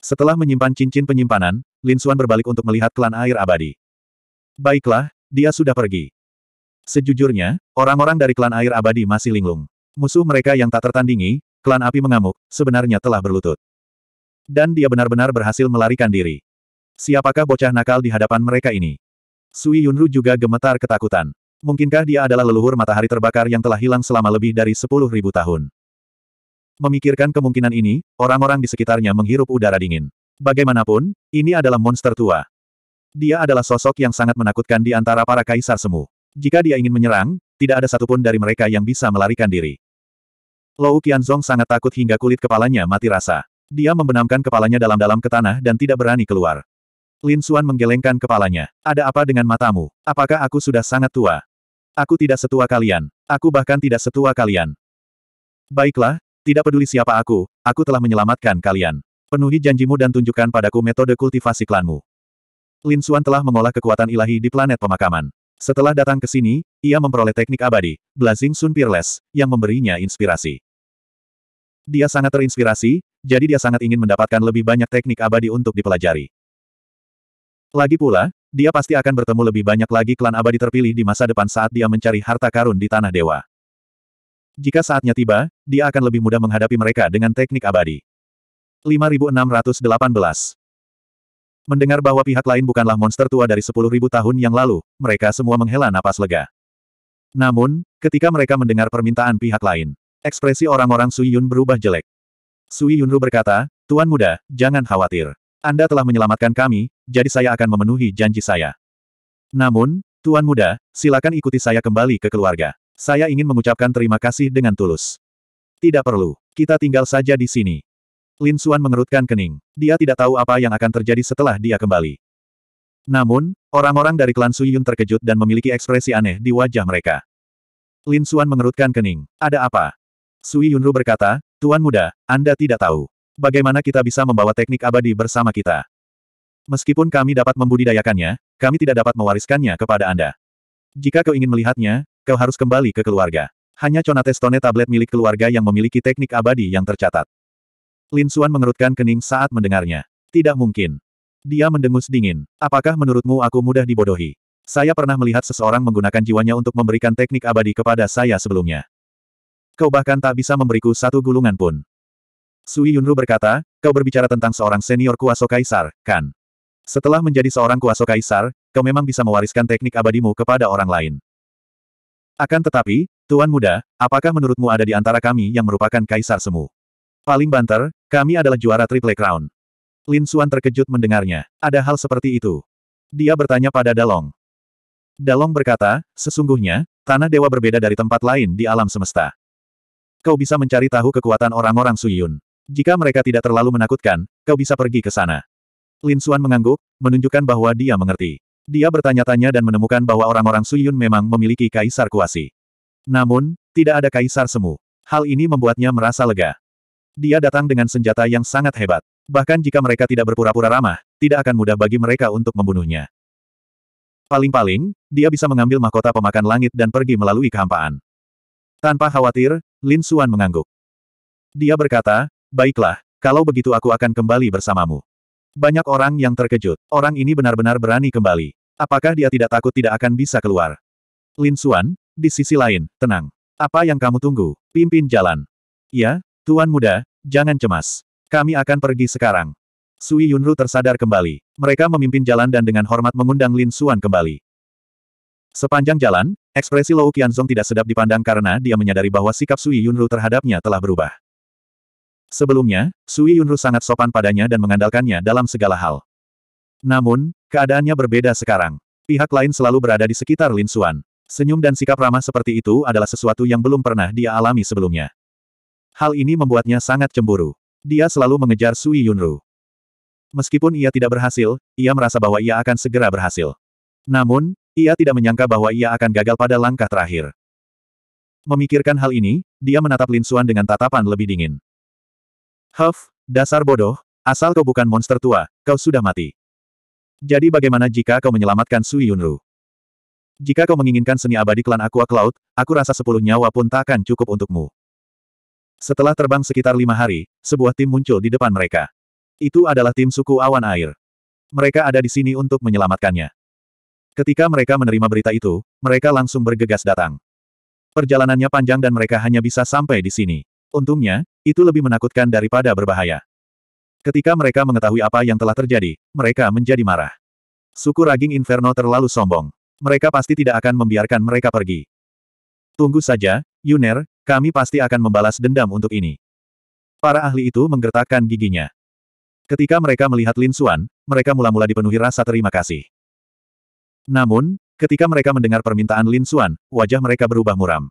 Setelah menyimpan cincin penyimpanan, Lin Xuan berbalik untuk melihat klan air abadi. Baiklah, dia sudah pergi. Sejujurnya, orang-orang dari klan air abadi masih linglung. Musuh mereka yang tak tertandingi, klan api mengamuk, sebenarnya telah berlutut. Dan dia benar-benar berhasil melarikan diri. Siapakah bocah nakal di hadapan mereka ini? Sui Yunru juga gemetar ketakutan. Mungkinkah dia adalah leluhur matahari terbakar yang telah hilang selama lebih dari sepuluh ribu tahun? Memikirkan kemungkinan ini, orang-orang di sekitarnya menghirup udara dingin. Bagaimanapun, ini adalah monster tua. Dia adalah sosok yang sangat menakutkan di antara para kaisar semu. Jika dia ingin menyerang, tidak ada satupun dari mereka yang bisa melarikan diri. Lou Qianzong sangat takut hingga kulit kepalanya mati rasa. Dia membenamkan kepalanya dalam-dalam ke tanah dan tidak berani keluar. Lin Suan menggelengkan kepalanya. Ada apa dengan matamu? Apakah aku sudah sangat tua? Aku tidak setua kalian. Aku bahkan tidak setua kalian. Baiklah, tidak peduli siapa aku, aku telah menyelamatkan kalian. Penuhi janjimu dan tunjukkan padaku metode kultivasi klanmu. Lin Suan telah mengolah kekuatan ilahi di planet pemakaman. Setelah datang ke sini, ia memperoleh teknik abadi, Blazing Sun Peerless, yang memberinya inspirasi. Dia sangat terinspirasi, jadi dia sangat ingin mendapatkan lebih banyak teknik abadi untuk dipelajari. Lagi pula, dia pasti akan bertemu lebih banyak lagi klan abadi terpilih di masa depan saat dia mencari harta karun di Tanah Dewa. Jika saatnya tiba, dia akan lebih mudah menghadapi mereka dengan teknik abadi. 5618 Mendengar bahwa pihak lain bukanlah monster tua dari 10.000 tahun yang lalu, mereka semua menghela napas lega. Namun, ketika mereka mendengar permintaan pihak lain, ekspresi orang-orang Sui Yun berubah jelek. Sui Yunru berkata, Tuan muda, jangan khawatir. Anda telah menyelamatkan kami, jadi saya akan memenuhi janji saya. Namun, Tuan Muda, silakan ikuti saya kembali ke keluarga. Saya ingin mengucapkan terima kasih dengan tulus. Tidak perlu. Kita tinggal saja di sini. Lin Suan mengerutkan kening. Dia tidak tahu apa yang akan terjadi setelah dia kembali. Namun, orang-orang dari klan Suyun terkejut dan memiliki ekspresi aneh di wajah mereka. Lin Suan mengerutkan kening. Ada apa? Sui Yunru berkata, Tuan Muda, Anda tidak tahu. Bagaimana kita bisa membawa teknik abadi bersama kita? Meskipun kami dapat membudidayakannya, kami tidak dapat mewariskannya kepada Anda. Jika kau ingin melihatnya, kau harus kembali ke keluarga. Hanya Conatestone tablet milik keluarga yang memiliki teknik abadi yang tercatat. Lin Suan mengerutkan kening saat mendengarnya. Tidak mungkin. Dia mendengus dingin. Apakah menurutmu aku mudah dibodohi? Saya pernah melihat seseorang menggunakan jiwanya untuk memberikan teknik abadi kepada saya sebelumnya. Kau bahkan tak bisa memberiku satu gulungan pun. Sui Yunru berkata, kau berbicara tentang seorang senior kuasa kaisar, kan? Setelah menjadi seorang kuasa kaisar, kau memang bisa mewariskan teknik abadimu kepada orang lain. Akan tetapi, Tuan Muda, apakah menurutmu ada di antara kami yang merupakan kaisar semu? Paling banter, kami adalah juara Triple Crown. Lin Suan terkejut mendengarnya. Ada hal seperti itu. Dia bertanya pada Dalong. Dalong berkata, sesungguhnya, tanah dewa berbeda dari tempat lain di alam semesta. Kau bisa mencari tahu kekuatan orang-orang Suyun. Jika mereka tidak terlalu menakutkan, kau bisa pergi ke sana. Lin Xuan mengangguk, menunjukkan bahwa dia mengerti. Dia bertanya-tanya dan menemukan bahwa orang-orang Suyun memang memiliki kaisar kuasi. Namun, tidak ada kaisar semu. Hal ini membuatnya merasa lega. Dia datang dengan senjata yang sangat hebat. Bahkan jika mereka tidak berpura-pura ramah, tidak akan mudah bagi mereka untuk membunuhnya. Paling-paling, dia bisa mengambil mahkota pemakan langit dan pergi melalui kehampaan. Tanpa khawatir, Lin Xuan mengangguk. Dia berkata, Baiklah, kalau begitu aku akan kembali bersamamu. Banyak orang yang terkejut. Orang ini benar-benar berani kembali. Apakah dia tidak takut tidak akan bisa keluar? Lin Xuan, di sisi lain, tenang. Apa yang kamu tunggu? Pimpin jalan. Ya, Tuan Muda, jangan cemas. Kami akan pergi sekarang. Sui Yunru tersadar kembali. Mereka memimpin jalan dan dengan hormat mengundang Lin Xuan kembali. Sepanjang jalan, ekspresi Lou Qianzong tidak sedap dipandang karena dia menyadari bahwa sikap Sui Yunru terhadapnya telah berubah. Sebelumnya, Sui Yunru sangat sopan padanya dan mengandalkannya dalam segala hal. Namun, keadaannya berbeda sekarang. Pihak lain selalu berada di sekitar Lin Xuan. Senyum dan sikap ramah seperti itu adalah sesuatu yang belum pernah dia alami sebelumnya. Hal ini membuatnya sangat cemburu. Dia selalu mengejar Sui Yunru. Meskipun ia tidak berhasil, ia merasa bahwa ia akan segera berhasil. Namun, ia tidak menyangka bahwa ia akan gagal pada langkah terakhir. Memikirkan hal ini, dia menatap Lin Xuan dengan tatapan lebih dingin. Huff, dasar bodoh, asal kau bukan monster tua, kau sudah mati. Jadi bagaimana jika kau menyelamatkan Sui Yunru? Jika kau menginginkan seni abadi klan Aqua Cloud, aku rasa sepuluh nyawa pun tak akan cukup untukmu. Setelah terbang sekitar lima hari, sebuah tim muncul di depan mereka. Itu adalah tim suku awan air. Mereka ada di sini untuk menyelamatkannya. Ketika mereka menerima berita itu, mereka langsung bergegas datang. Perjalanannya panjang dan mereka hanya bisa sampai di sini. Untungnya, itu lebih menakutkan daripada berbahaya. Ketika mereka mengetahui apa yang telah terjadi, mereka menjadi marah. Suku Raging Inferno terlalu sombong. Mereka pasti tidak akan membiarkan mereka pergi. Tunggu saja, Yuner, kami pasti akan membalas dendam untuk ini. Para ahli itu menggertakkan giginya. Ketika mereka melihat Lin Xuan, mereka mula-mula dipenuhi rasa terima kasih. Namun, ketika mereka mendengar permintaan Lin Xuan, wajah mereka berubah muram.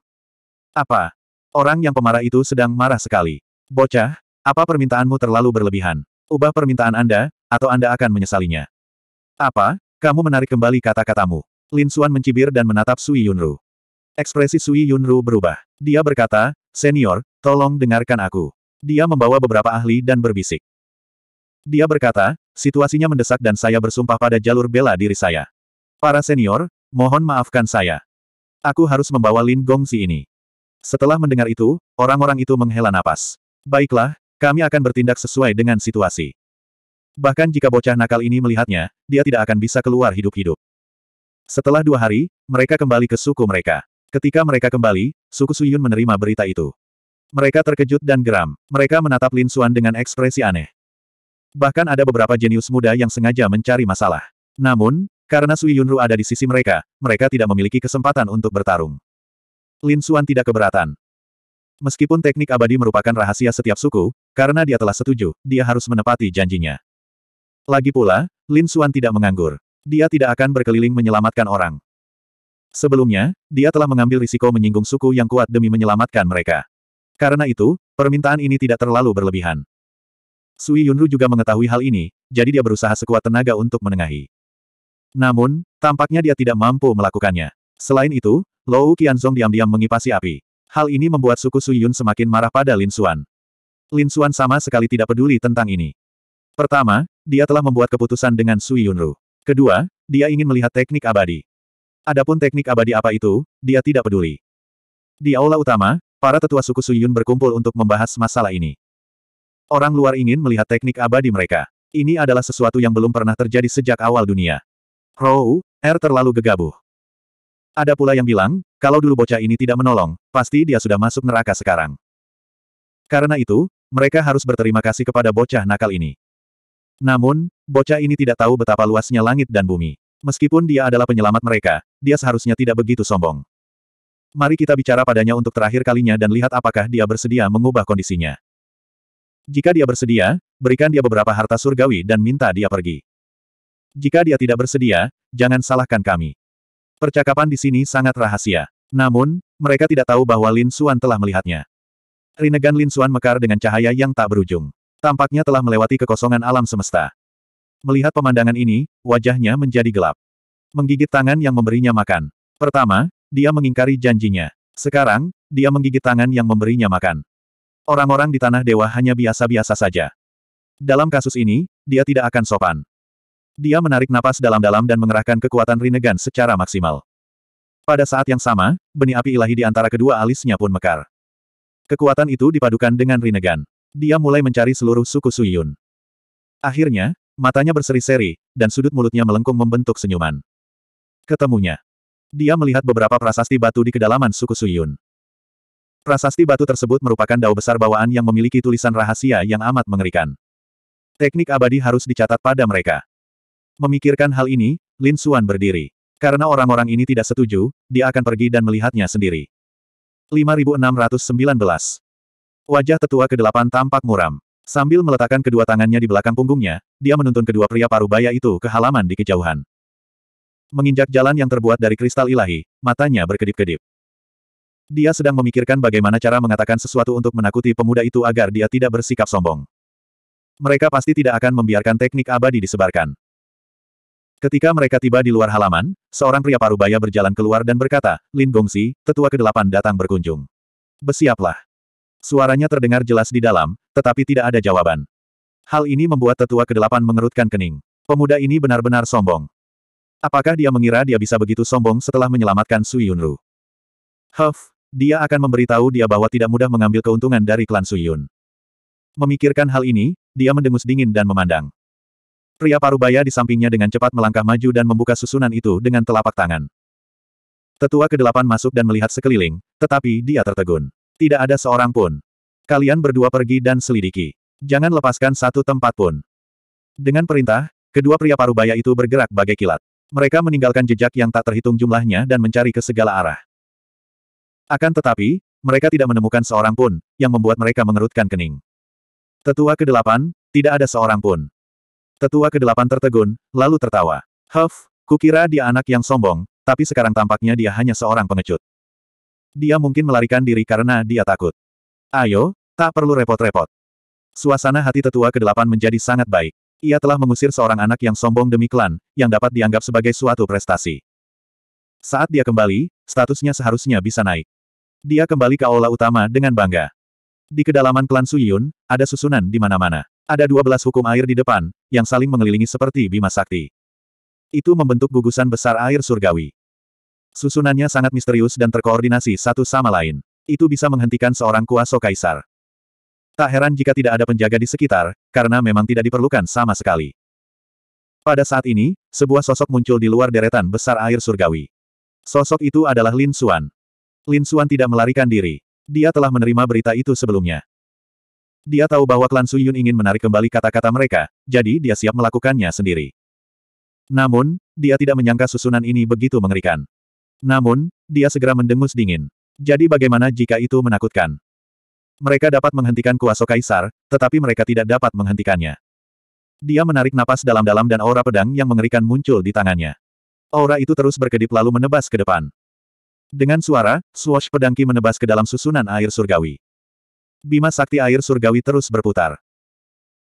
Apa? Orang yang pemarah itu sedang marah sekali. Bocah, apa permintaanmu terlalu berlebihan? Ubah permintaan Anda, atau Anda akan menyesalinya. Apa? Kamu menarik kembali kata-katamu. Lin Suan mencibir dan menatap Sui Yunru. Ekspresi Sui Yunru berubah. Dia berkata, Senior, tolong dengarkan aku. Dia membawa beberapa ahli dan berbisik. Dia berkata, situasinya mendesak dan saya bersumpah pada jalur bela diri saya. Para senior, mohon maafkan saya. Aku harus membawa Lin Gongzi ini. Setelah mendengar itu, orang-orang itu menghela napas. Baiklah, kami akan bertindak sesuai dengan situasi. Bahkan jika bocah nakal ini melihatnya, dia tidak akan bisa keluar hidup-hidup. Setelah dua hari, mereka kembali ke suku mereka. Ketika mereka kembali, suku Suyun menerima berita itu. Mereka terkejut dan geram. Mereka menatap Lin Xuan dengan ekspresi aneh. Bahkan ada beberapa jenius muda yang sengaja mencari masalah. Namun, karena Sui Yunru ada di sisi mereka, mereka tidak memiliki kesempatan untuk bertarung. Lin Xuan tidak keberatan. Meskipun teknik abadi merupakan rahasia setiap suku, karena dia telah setuju, dia harus menepati janjinya. Lagi pula, Lin Xuan tidak menganggur. Dia tidak akan berkeliling menyelamatkan orang. Sebelumnya, dia telah mengambil risiko menyinggung suku yang kuat demi menyelamatkan mereka. Karena itu, permintaan ini tidak terlalu berlebihan. Sui Yunru juga mengetahui hal ini, jadi dia berusaha sekuat tenaga untuk menengahi. Namun, tampaknya dia tidak mampu melakukannya. Selain itu, Lou Qianzong diam-diam mengipasi api. Hal ini membuat suku Suyun semakin marah pada Lin Xuan. Lin Xuan sama sekali tidak peduli tentang ini. Pertama, dia telah membuat keputusan dengan Sui Yunru. Kedua, dia ingin melihat teknik abadi. Adapun teknik abadi apa itu, dia tidak peduli. Di aula utama, para tetua suku Suyun berkumpul untuk membahas masalah ini. Orang luar ingin melihat teknik abadi mereka. Ini adalah sesuatu yang belum pernah terjadi sejak awal dunia. Rou, R er terlalu gegabah. Ada pula yang bilang, kalau dulu bocah ini tidak menolong, pasti dia sudah masuk neraka sekarang. Karena itu, mereka harus berterima kasih kepada bocah nakal ini. Namun, bocah ini tidak tahu betapa luasnya langit dan bumi. Meskipun dia adalah penyelamat mereka, dia seharusnya tidak begitu sombong. Mari kita bicara padanya untuk terakhir kalinya dan lihat apakah dia bersedia mengubah kondisinya. Jika dia bersedia, berikan dia beberapa harta surgawi dan minta dia pergi. Jika dia tidak bersedia, jangan salahkan kami. Percakapan di sini sangat rahasia. Namun, mereka tidak tahu bahwa Lin Xuan telah melihatnya. Rinnegan Lin Xuan mekar dengan cahaya yang tak berujung. Tampaknya telah melewati kekosongan alam semesta. Melihat pemandangan ini, wajahnya menjadi gelap. Menggigit tangan yang memberinya makan. Pertama, dia mengingkari janjinya. Sekarang, dia menggigit tangan yang memberinya makan. Orang-orang di Tanah Dewa hanya biasa-biasa saja. Dalam kasus ini, dia tidak akan sopan. Dia menarik napas dalam-dalam dan mengerahkan kekuatan Rinnegan secara maksimal. Pada saat yang sama, benih api ilahi di antara kedua alisnya pun mekar. Kekuatan itu dipadukan dengan Rinnegan. Dia mulai mencari seluruh suku Suyun. Akhirnya, matanya berseri-seri, dan sudut mulutnya melengkung membentuk senyuman. Ketemunya. Dia melihat beberapa prasasti batu di kedalaman suku Suyun. Prasasti batu tersebut merupakan dao besar bawaan yang memiliki tulisan rahasia yang amat mengerikan. Teknik abadi harus dicatat pada mereka. Memikirkan hal ini, Lin Xuan berdiri. Karena orang-orang ini tidak setuju, dia akan pergi dan melihatnya sendiri. 5619 Wajah tetua ke-8 tampak muram. Sambil meletakkan kedua tangannya di belakang punggungnya, dia menuntun kedua pria parubaya itu ke halaman di kejauhan. Menginjak jalan yang terbuat dari kristal ilahi, matanya berkedip-kedip. Dia sedang memikirkan bagaimana cara mengatakan sesuatu untuk menakuti pemuda itu agar dia tidak bersikap sombong. Mereka pasti tidak akan membiarkan teknik abadi disebarkan. Ketika mereka tiba di luar halaman, seorang pria parubaya berjalan keluar dan berkata, Lin Gongsi, tetua kedelapan datang berkunjung. Bersiaplah. Suaranya terdengar jelas di dalam, tetapi tidak ada jawaban. Hal ini membuat tetua kedelapan mengerutkan kening. Pemuda ini benar-benar sombong. Apakah dia mengira dia bisa begitu sombong setelah menyelamatkan Su Yunru? Huff, dia akan memberitahu dia bahwa tidak mudah mengambil keuntungan dari klan Su Yun. Memikirkan hal ini, dia mendengus dingin dan memandang. Pria parubaya di sampingnya dengan cepat melangkah maju dan membuka susunan itu dengan telapak tangan. Tetua kedelapan masuk dan melihat sekeliling, tetapi dia tertegun. Tidak ada seorang pun. Kalian berdua pergi dan selidiki. Jangan lepaskan satu tempat pun. Dengan perintah, kedua pria parubaya itu bergerak bagai kilat. Mereka meninggalkan jejak yang tak terhitung jumlahnya dan mencari ke segala arah. Akan tetapi, mereka tidak menemukan seorang pun, yang membuat mereka mengerutkan kening. Tetua kedelapan, tidak ada seorang pun. Tetua ke kedelapan tertegun, lalu tertawa. Huff, kukira dia anak yang sombong, tapi sekarang tampaknya dia hanya seorang pengecut. Dia mungkin melarikan diri karena dia takut. Ayo, tak perlu repot-repot. Suasana hati tetua ke kedelapan menjadi sangat baik. Ia telah mengusir seorang anak yang sombong demi klan, yang dapat dianggap sebagai suatu prestasi. Saat dia kembali, statusnya seharusnya bisa naik. Dia kembali ke aula utama dengan bangga. Di kedalaman klan Suyun, ada susunan di mana-mana. Ada dua belas hukum air di depan, yang saling mengelilingi seperti bima sakti. Itu membentuk gugusan besar air surgawi. Susunannya sangat misterius dan terkoordinasi satu sama lain. Itu bisa menghentikan seorang kuasa kaisar. Tak heran jika tidak ada penjaga di sekitar, karena memang tidak diperlukan sama sekali. Pada saat ini, sebuah sosok muncul di luar deretan besar air surgawi. Sosok itu adalah Lin Xuan. Lin Xuan tidak melarikan diri. Dia telah menerima berita itu sebelumnya. Dia tahu bahwa klan Suyun ingin menarik kembali kata-kata mereka, jadi dia siap melakukannya sendiri. Namun, dia tidak menyangka susunan ini begitu mengerikan. Namun, dia segera mendengus dingin. Jadi bagaimana jika itu menakutkan? Mereka dapat menghentikan kuasa kaisar, tetapi mereka tidak dapat menghentikannya. Dia menarik napas dalam-dalam dan aura pedang yang mengerikan muncul di tangannya. Aura itu terus berkedip lalu menebas ke depan. Dengan suara, swash pedangki menebas ke dalam susunan air surgawi. Bima sakti air surgawi terus berputar.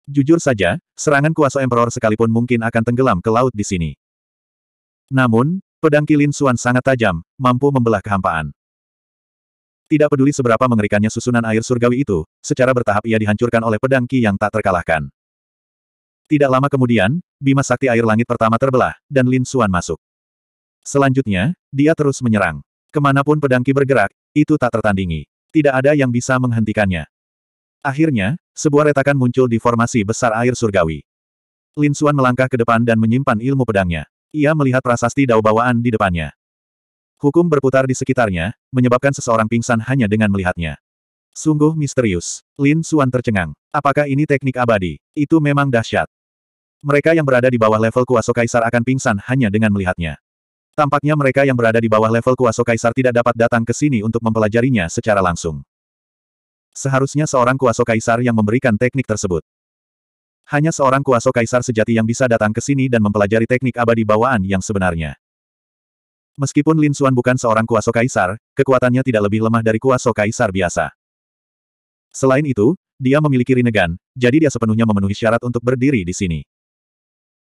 Jujur saja, serangan kuasa Emperor sekalipun mungkin akan tenggelam ke laut di sini. Namun, pedang kilin Suan sangat tajam, mampu membelah kehampaan. Tidak peduli seberapa mengerikannya susunan air surgawi itu, secara bertahap ia dihancurkan oleh pedang Ki yang tak terkalahkan. Tidak lama kemudian, Bima Sakti Air Langit pertama terbelah, dan Lin Suan masuk. Selanjutnya, dia terus menyerang. Kemanapun pedang Ki bergerak, itu tak tertandingi. Tidak ada yang bisa menghentikannya. Akhirnya, sebuah retakan muncul di formasi besar air surgawi. Lin Xuan melangkah ke depan dan menyimpan ilmu pedangnya. Ia melihat prasasti dao bawaan di depannya. Hukum berputar di sekitarnya, menyebabkan seseorang pingsan hanya dengan melihatnya. Sungguh misterius. Lin Xuan tercengang. Apakah ini teknik abadi? Itu memang dahsyat. Mereka yang berada di bawah level kuasa kaisar akan pingsan hanya dengan melihatnya. Tampaknya mereka yang berada di bawah level kuasa Kaisar tidak dapat datang ke sini untuk mempelajarinya secara langsung. Seharusnya seorang kuasa Kaisar yang memberikan teknik tersebut. Hanya seorang kuasa Kaisar sejati yang bisa datang ke sini dan mempelajari teknik abadi bawaan yang sebenarnya. Meskipun Lin Xuan bukan seorang kuasa Kaisar, kekuatannya tidak lebih lemah dari kuasa Kaisar biasa. Selain itu, dia memiliki rinnegan, jadi dia sepenuhnya memenuhi syarat untuk berdiri di sini.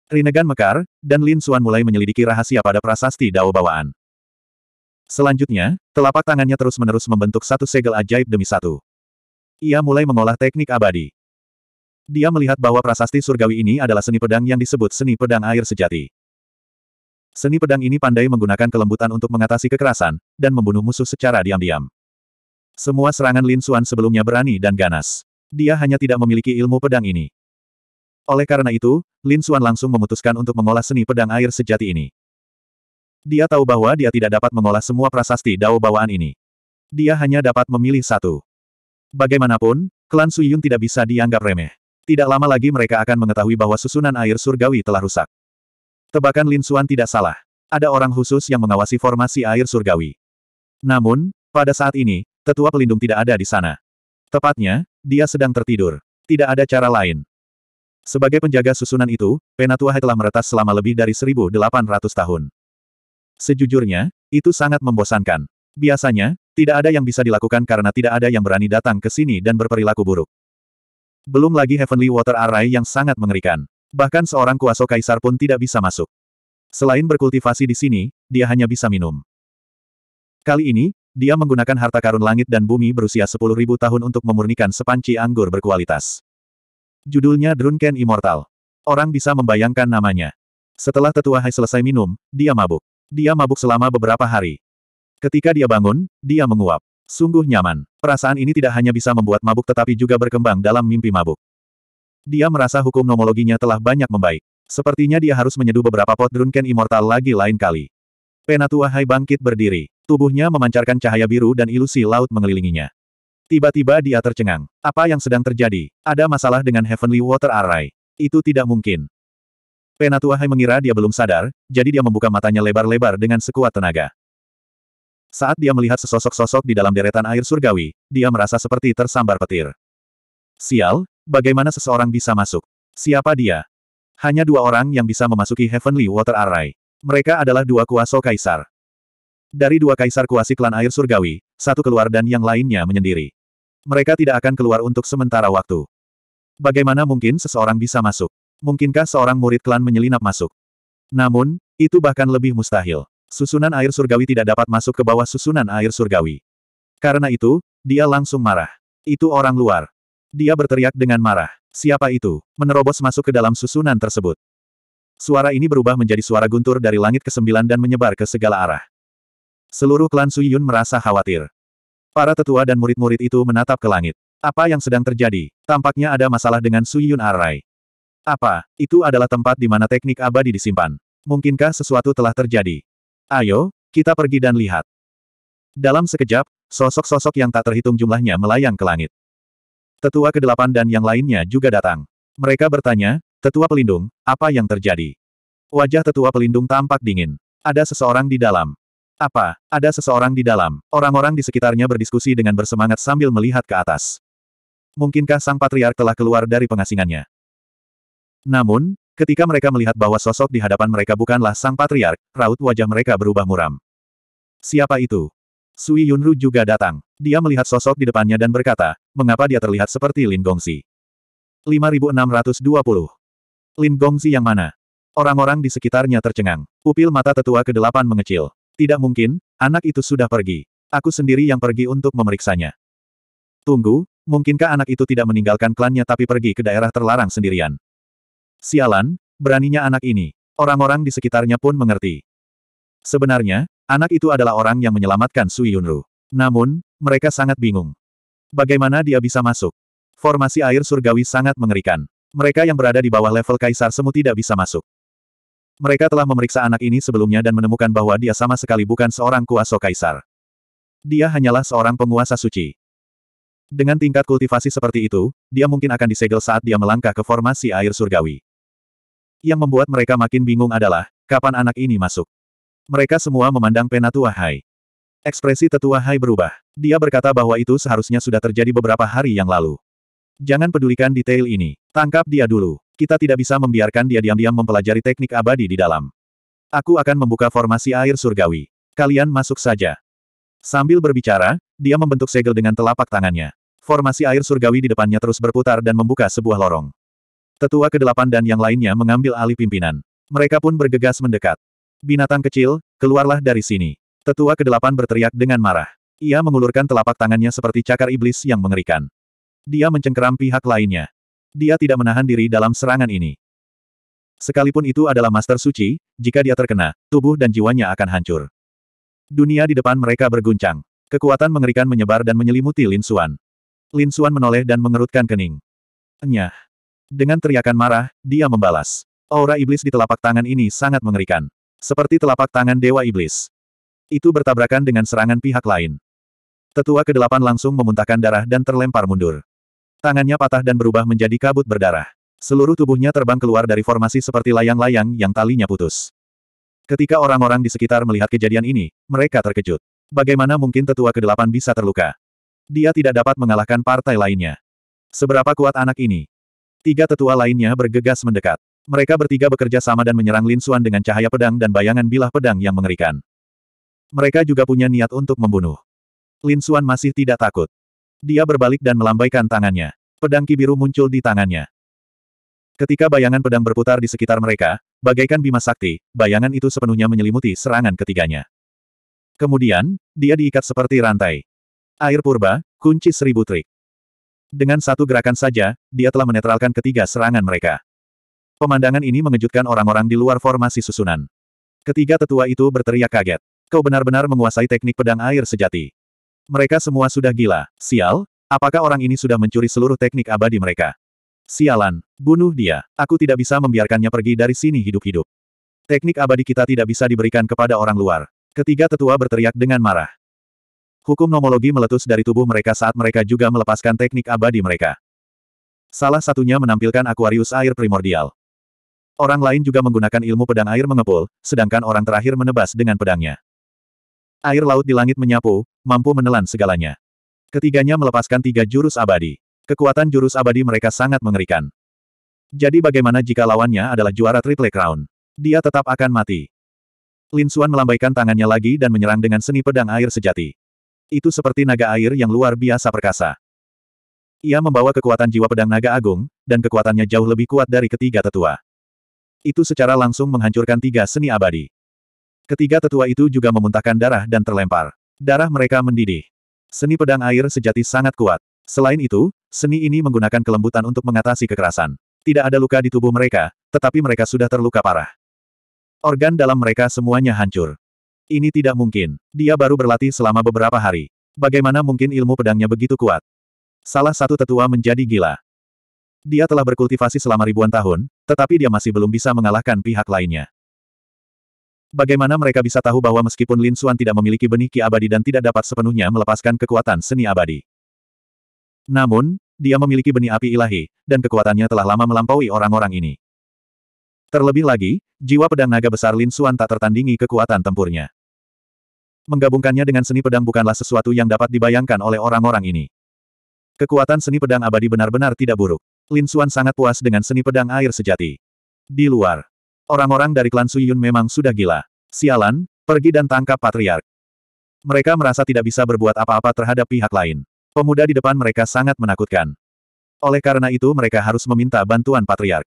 Rinegan mekar, dan Lin Xuan mulai menyelidiki rahasia pada prasasti Dao bawaan. Selanjutnya, telapak tangannya terus-menerus membentuk satu segel ajaib demi satu. Ia mulai mengolah teknik abadi. Dia melihat bahwa prasasti surgawi ini adalah seni pedang yang disebut seni pedang air sejati. Seni pedang ini pandai menggunakan kelembutan untuk mengatasi kekerasan, dan membunuh musuh secara diam-diam. Semua serangan Lin Xuan sebelumnya berani dan ganas. Dia hanya tidak memiliki ilmu pedang ini. Oleh karena itu, Lin Suan langsung memutuskan untuk mengolah seni pedang air sejati ini. Dia tahu bahwa dia tidak dapat mengolah semua prasasti dao bawaan ini. Dia hanya dapat memilih satu. Bagaimanapun, klan Suyun tidak bisa dianggap remeh. Tidak lama lagi mereka akan mengetahui bahwa susunan air surgawi telah rusak. Tebakan Lin Suan tidak salah. Ada orang khusus yang mengawasi formasi air surgawi. Namun, pada saat ini, tetua pelindung tidak ada di sana. Tepatnya, dia sedang tertidur. Tidak ada cara lain. Sebagai penjaga susunan itu, Penatua telah meretas selama lebih dari 1.800 tahun. Sejujurnya, itu sangat membosankan. Biasanya, tidak ada yang bisa dilakukan karena tidak ada yang berani datang ke sini dan berperilaku buruk. Belum lagi Heavenly Water Array yang sangat mengerikan. Bahkan seorang kuasa kaisar pun tidak bisa masuk. Selain berkultivasi di sini, dia hanya bisa minum. Kali ini, dia menggunakan harta karun langit dan bumi berusia 10.000 tahun untuk memurnikan sepanci anggur berkualitas. Judulnya Drunken Immortal. Orang bisa membayangkan namanya. Setelah tetua Hai selesai minum, dia mabuk. Dia mabuk selama beberapa hari. Ketika dia bangun, dia menguap. Sungguh nyaman. Perasaan ini tidak hanya bisa membuat mabuk tetapi juga berkembang dalam mimpi mabuk. Dia merasa hukum nomologinya telah banyak membaik. Sepertinya dia harus menyeduh beberapa pot Drunken Immortal lagi lain kali. Penatua Hai bangkit berdiri. Tubuhnya memancarkan cahaya biru dan ilusi laut mengelilinginya. Tiba-tiba dia tercengang. Apa yang sedang terjadi? Ada masalah dengan Heavenly Water Array. Itu tidak mungkin. Penatua Hai mengira dia belum sadar, jadi dia membuka matanya lebar-lebar dengan sekuat tenaga. Saat dia melihat sesosok-sosok di dalam deretan air surgawi, dia merasa seperti tersambar petir. Sial, bagaimana seseorang bisa masuk? Siapa dia? Hanya dua orang yang bisa memasuki Heavenly Water Array. Mereka adalah dua kuaso kaisar. Dari dua kaisar kuasi klan air surgawi, satu keluar dan yang lainnya menyendiri. Mereka tidak akan keluar untuk sementara waktu. Bagaimana mungkin seseorang bisa masuk? Mungkinkah seorang murid klan menyelinap masuk? Namun, itu bahkan lebih mustahil. Susunan air surgawi tidak dapat masuk ke bawah susunan air surgawi. Karena itu, dia langsung marah. Itu orang luar. Dia berteriak dengan marah. Siapa itu? Menerobos masuk ke dalam susunan tersebut. Suara ini berubah menjadi suara guntur dari langit ke kesembilan dan menyebar ke segala arah. Seluruh klan Suyun merasa khawatir. Para tetua dan murid-murid itu menatap ke langit. Apa yang sedang terjadi? Tampaknya ada masalah dengan Suyun Arai. Ah apa? Itu adalah tempat di mana teknik abadi disimpan. Mungkinkah sesuatu telah terjadi? Ayo, kita pergi dan lihat. Dalam sekejap, sosok-sosok yang tak terhitung jumlahnya melayang ke langit. Tetua ke-8 dan yang lainnya juga datang. Mereka bertanya, Tetua Pelindung, apa yang terjadi? Wajah Tetua Pelindung tampak dingin. Ada seseorang di dalam. Apa, ada seseorang di dalam? Orang-orang di sekitarnya berdiskusi dengan bersemangat sambil melihat ke atas. Mungkinkah sang patriark telah keluar dari pengasingannya? Namun, ketika mereka melihat bahwa sosok di hadapan mereka bukanlah sang patriark, raut wajah mereka berubah muram. Siapa itu? Sui Yunru juga datang. Dia melihat sosok di depannya dan berkata, mengapa dia terlihat seperti Lin Gongsi? 5620. Lin Gongsi yang mana? Orang-orang di sekitarnya tercengang. Pupil mata tetua ke-8 mengecil. Tidak mungkin, anak itu sudah pergi. Aku sendiri yang pergi untuk memeriksanya. Tunggu, mungkinkah anak itu tidak meninggalkan klannya tapi pergi ke daerah terlarang sendirian? Sialan, beraninya anak ini. Orang-orang di sekitarnya pun mengerti. Sebenarnya, anak itu adalah orang yang menyelamatkan Sui Yunru. Namun, mereka sangat bingung. Bagaimana dia bisa masuk? Formasi air surgawi sangat mengerikan. Mereka yang berada di bawah level kaisar semu tidak bisa masuk. Mereka telah memeriksa anak ini sebelumnya dan menemukan bahwa dia sama sekali bukan seorang kuasa kaisar. Dia hanyalah seorang penguasa suci. Dengan tingkat kultivasi seperti itu, dia mungkin akan disegel saat dia melangkah ke formasi air surgawi. Yang membuat mereka makin bingung adalah, kapan anak ini masuk. Mereka semua memandang Penatua Hai. Ekspresi tetua Hai berubah. Dia berkata bahwa itu seharusnya sudah terjadi beberapa hari yang lalu. Jangan pedulikan detail ini. Tangkap dia dulu. Kita tidak bisa membiarkan dia diam-diam mempelajari teknik abadi di dalam. Aku akan membuka formasi air surgawi. Kalian masuk saja. Sambil berbicara, dia membentuk segel dengan telapak tangannya. Formasi air surgawi di depannya terus berputar dan membuka sebuah lorong. Tetua kedelapan dan yang lainnya mengambil alih pimpinan. Mereka pun bergegas mendekat. Binatang kecil, keluarlah dari sini. Tetua kedelapan berteriak dengan marah. Ia mengulurkan telapak tangannya seperti cakar iblis yang mengerikan. Dia mencengkeram pihak lainnya. Dia tidak menahan diri dalam serangan ini. Sekalipun itu adalah master suci, jika dia terkena, tubuh dan jiwanya akan hancur. Dunia di depan mereka berguncang. Kekuatan mengerikan menyebar dan menyelimuti Lin Suan. Lin Suan menoleh dan mengerutkan kening. Enyah. Dengan teriakan marah, dia membalas. Aura iblis di telapak tangan ini sangat mengerikan. Seperti telapak tangan Dewa Iblis. Itu bertabrakan dengan serangan pihak lain. Tetua ke-8 langsung memuntahkan darah dan terlempar mundur. Tangannya patah dan berubah menjadi kabut berdarah. Seluruh tubuhnya terbang keluar dari formasi seperti layang-layang yang talinya putus. Ketika orang-orang di sekitar melihat kejadian ini, mereka terkejut. Bagaimana mungkin tetua kedelapan bisa terluka? Dia tidak dapat mengalahkan partai lainnya. Seberapa kuat anak ini? Tiga tetua lainnya bergegas mendekat. Mereka bertiga bekerja sama dan menyerang Lin Suan dengan cahaya pedang dan bayangan bilah pedang yang mengerikan. Mereka juga punya niat untuk membunuh. Lin Suan masih tidak takut. Dia berbalik dan melambaikan tangannya. Pedang kibiru muncul di tangannya. Ketika bayangan pedang berputar di sekitar mereka, bagaikan bima sakti, bayangan itu sepenuhnya menyelimuti serangan ketiganya. Kemudian, dia diikat seperti rantai. Air purba, kunci seribu trik. Dengan satu gerakan saja, dia telah menetralkan ketiga serangan mereka. Pemandangan ini mengejutkan orang-orang di luar formasi susunan. Ketiga tetua itu berteriak kaget. Kau benar-benar menguasai teknik pedang air sejati. Mereka semua sudah gila. Sial, apakah orang ini sudah mencuri seluruh teknik abadi mereka? Sialan, bunuh dia. Aku tidak bisa membiarkannya pergi dari sini hidup-hidup. Teknik abadi kita tidak bisa diberikan kepada orang luar. Ketiga tetua berteriak dengan marah. Hukum nomologi meletus dari tubuh mereka saat mereka juga melepaskan teknik abadi mereka. Salah satunya menampilkan Aquarius air primordial. Orang lain juga menggunakan ilmu pedang air mengepul, sedangkan orang terakhir menebas dengan pedangnya. Air laut di langit menyapu, mampu menelan segalanya. Ketiganya melepaskan tiga jurus abadi. Kekuatan jurus abadi mereka sangat mengerikan. Jadi bagaimana jika lawannya adalah juara Triple Crown? Dia tetap akan mati. Lin Xuan melambaikan tangannya lagi dan menyerang dengan seni pedang air sejati. Itu seperti naga air yang luar biasa perkasa. Ia membawa kekuatan jiwa pedang naga agung, dan kekuatannya jauh lebih kuat dari ketiga tetua. Itu secara langsung menghancurkan tiga seni abadi. Ketiga tetua itu juga memuntahkan darah dan terlempar. Darah mereka mendidih. Seni pedang air sejati sangat kuat. Selain itu, seni ini menggunakan kelembutan untuk mengatasi kekerasan. Tidak ada luka di tubuh mereka, tetapi mereka sudah terluka parah. Organ dalam mereka semuanya hancur. Ini tidak mungkin. Dia baru berlatih selama beberapa hari. Bagaimana mungkin ilmu pedangnya begitu kuat? Salah satu tetua menjadi gila. Dia telah berkultivasi selama ribuan tahun, tetapi dia masih belum bisa mengalahkan pihak lainnya. Bagaimana mereka bisa tahu bahwa meskipun Lin Xuan tidak memiliki benih ki abadi dan tidak dapat sepenuhnya melepaskan kekuatan seni abadi? Namun, dia memiliki benih api ilahi, dan kekuatannya telah lama melampaui orang-orang ini. Terlebih lagi, jiwa pedang naga besar Lin Xuan tak tertandingi kekuatan tempurnya. Menggabungkannya dengan seni pedang bukanlah sesuatu yang dapat dibayangkan oleh orang-orang ini. Kekuatan seni pedang abadi benar-benar tidak buruk. Lin Xuan sangat puas dengan seni pedang air sejati. Di luar, Orang-orang dari klan Suyun memang sudah gila. Sialan, pergi dan tangkap patriark. Mereka merasa tidak bisa berbuat apa-apa terhadap pihak lain. Pemuda di depan mereka sangat menakutkan. Oleh karena itu mereka harus meminta bantuan patriark.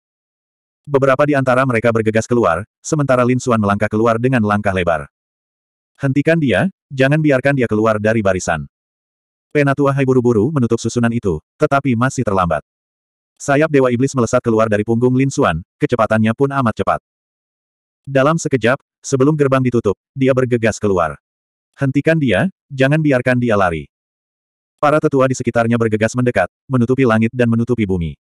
Beberapa di antara mereka bergegas keluar, sementara Lin Suan melangkah keluar dengan langkah lebar. Hentikan dia, jangan biarkan dia keluar dari barisan. Penatua Hai buru-buru menutup susunan itu, tetapi masih terlambat. Sayap Dewa Iblis melesat keluar dari punggung Lin Xuan, kecepatannya pun amat cepat. Dalam sekejap, sebelum gerbang ditutup, dia bergegas keluar. Hentikan dia, jangan biarkan dia lari. Para tetua di sekitarnya bergegas mendekat, menutupi langit dan menutupi bumi.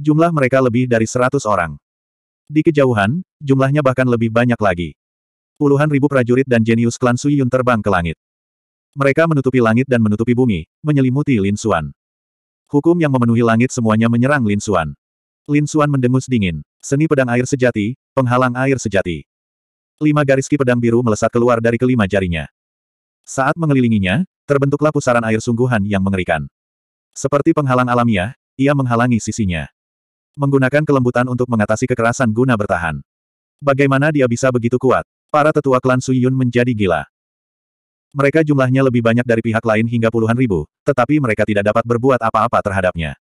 Jumlah mereka lebih dari seratus orang. Di kejauhan, jumlahnya bahkan lebih banyak lagi. Puluhan ribu prajurit dan jenius klan Suyun terbang ke langit. Mereka menutupi langit dan menutupi bumi, menyelimuti Lin Xuan. Hukum yang memenuhi langit semuanya menyerang Lin Xuan. Lin Xuan mendengus dingin. Seni pedang air sejati, penghalang air sejati. Lima garis ki pedang biru melesat keluar dari kelima jarinya. Saat mengelilinginya, terbentuklah pusaran air sungguhan yang mengerikan. Seperti penghalang alamiah, ia menghalangi sisinya. Menggunakan kelembutan untuk mengatasi kekerasan guna bertahan. Bagaimana dia bisa begitu kuat? Para tetua klan Suyun menjadi gila. Mereka jumlahnya lebih banyak dari pihak lain hingga puluhan ribu, tetapi mereka tidak dapat berbuat apa-apa terhadapnya.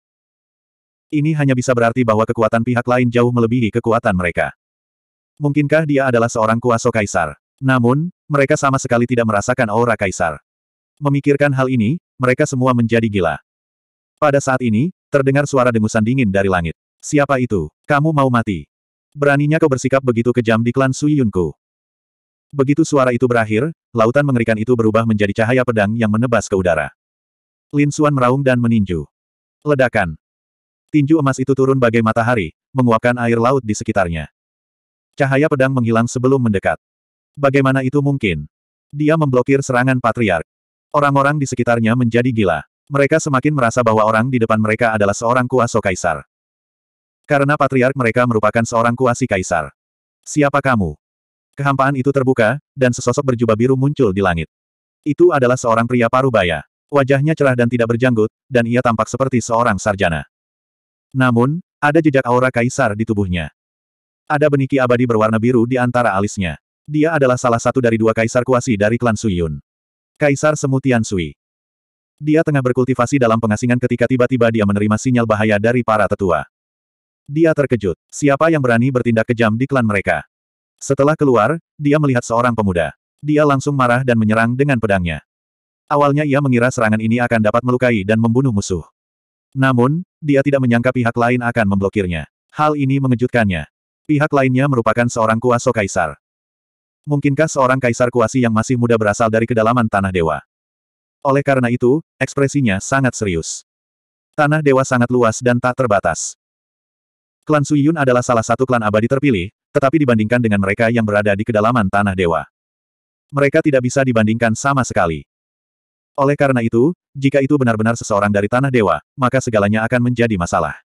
Ini hanya bisa berarti bahwa kekuatan pihak lain jauh melebihi kekuatan mereka. Mungkinkah dia adalah seorang kuasa kaisar? Namun, mereka sama sekali tidak merasakan aura kaisar. Memikirkan hal ini, mereka semua menjadi gila. Pada saat ini, terdengar suara dengusan dingin dari langit. Siapa itu? Kamu mau mati? Beraninya kau bersikap begitu kejam di klan Suyunku? Begitu suara itu berakhir, lautan mengerikan itu berubah menjadi cahaya pedang yang menebas ke udara. Lin Xuan meraung dan meninju. Ledakan. Tinju emas itu turun bagai matahari, menguapkan air laut di sekitarnya. Cahaya pedang menghilang sebelum mendekat. Bagaimana itu mungkin? Dia memblokir serangan patriark. Orang-orang di sekitarnya menjadi gila. Mereka semakin merasa bahwa orang di depan mereka adalah seorang kuasa kaisar. Karena patriark mereka merupakan seorang kuasi kaisar. Siapa kamu? Kehampaan itu terbuka, dan sesosok berjubah biru muncul di langit. Itu adalah seorang pria parubaya. Wajahnya cerah dan tidak berjanggut, dan ia tampak seperti seorang sarjana. Namun, ada jejak aura kaisar di tubuhnya. Ada beniki abadi berwarna biru di antara alisnya. Dia adalah salah satu dari dua kaisar kuasi dari klan Suyun. Kaisar Semutian Sui. Dia tengah berkultivasi dalam pengasingan ketika tiba-tiba dia menerima sinyal bahaya dari para tetua. Dia terkejut. Siapa yang berani bertindak kejam di klan mereka? Setelah keluar, dia melihat seorang pemuda. Dia langsung marah dan menyerang dengan pedangnya. Awalnya ia mengira serangan ini akan dapat melukai dan membunuh musuh. Namun, dia tidak menyangka pihak lain akan memblokirnya. Hal ini mengejutkannya. Pihak lainnya merupakan seorang kuasa kaisar. Mungkinkah seorang kaisar kuasi yang masih muda berasal dari kedalaman Tanah Dewa? Oleh karena itu, ekspresinya sangat serius. Tanah Dewa sangat luas dan tak terbatas. Klan Suyun adalah salah satu klan abadi terpilih, tetapi dibandingkan dengan mereka yang berada di kedalaman tanah dewa. Mereka tidak bisa dibandingkan sama sekali. Oleh karena itu, jika itu benar-benar seseorang dari tanah dewa, maka segalanya akan menjadi masalah.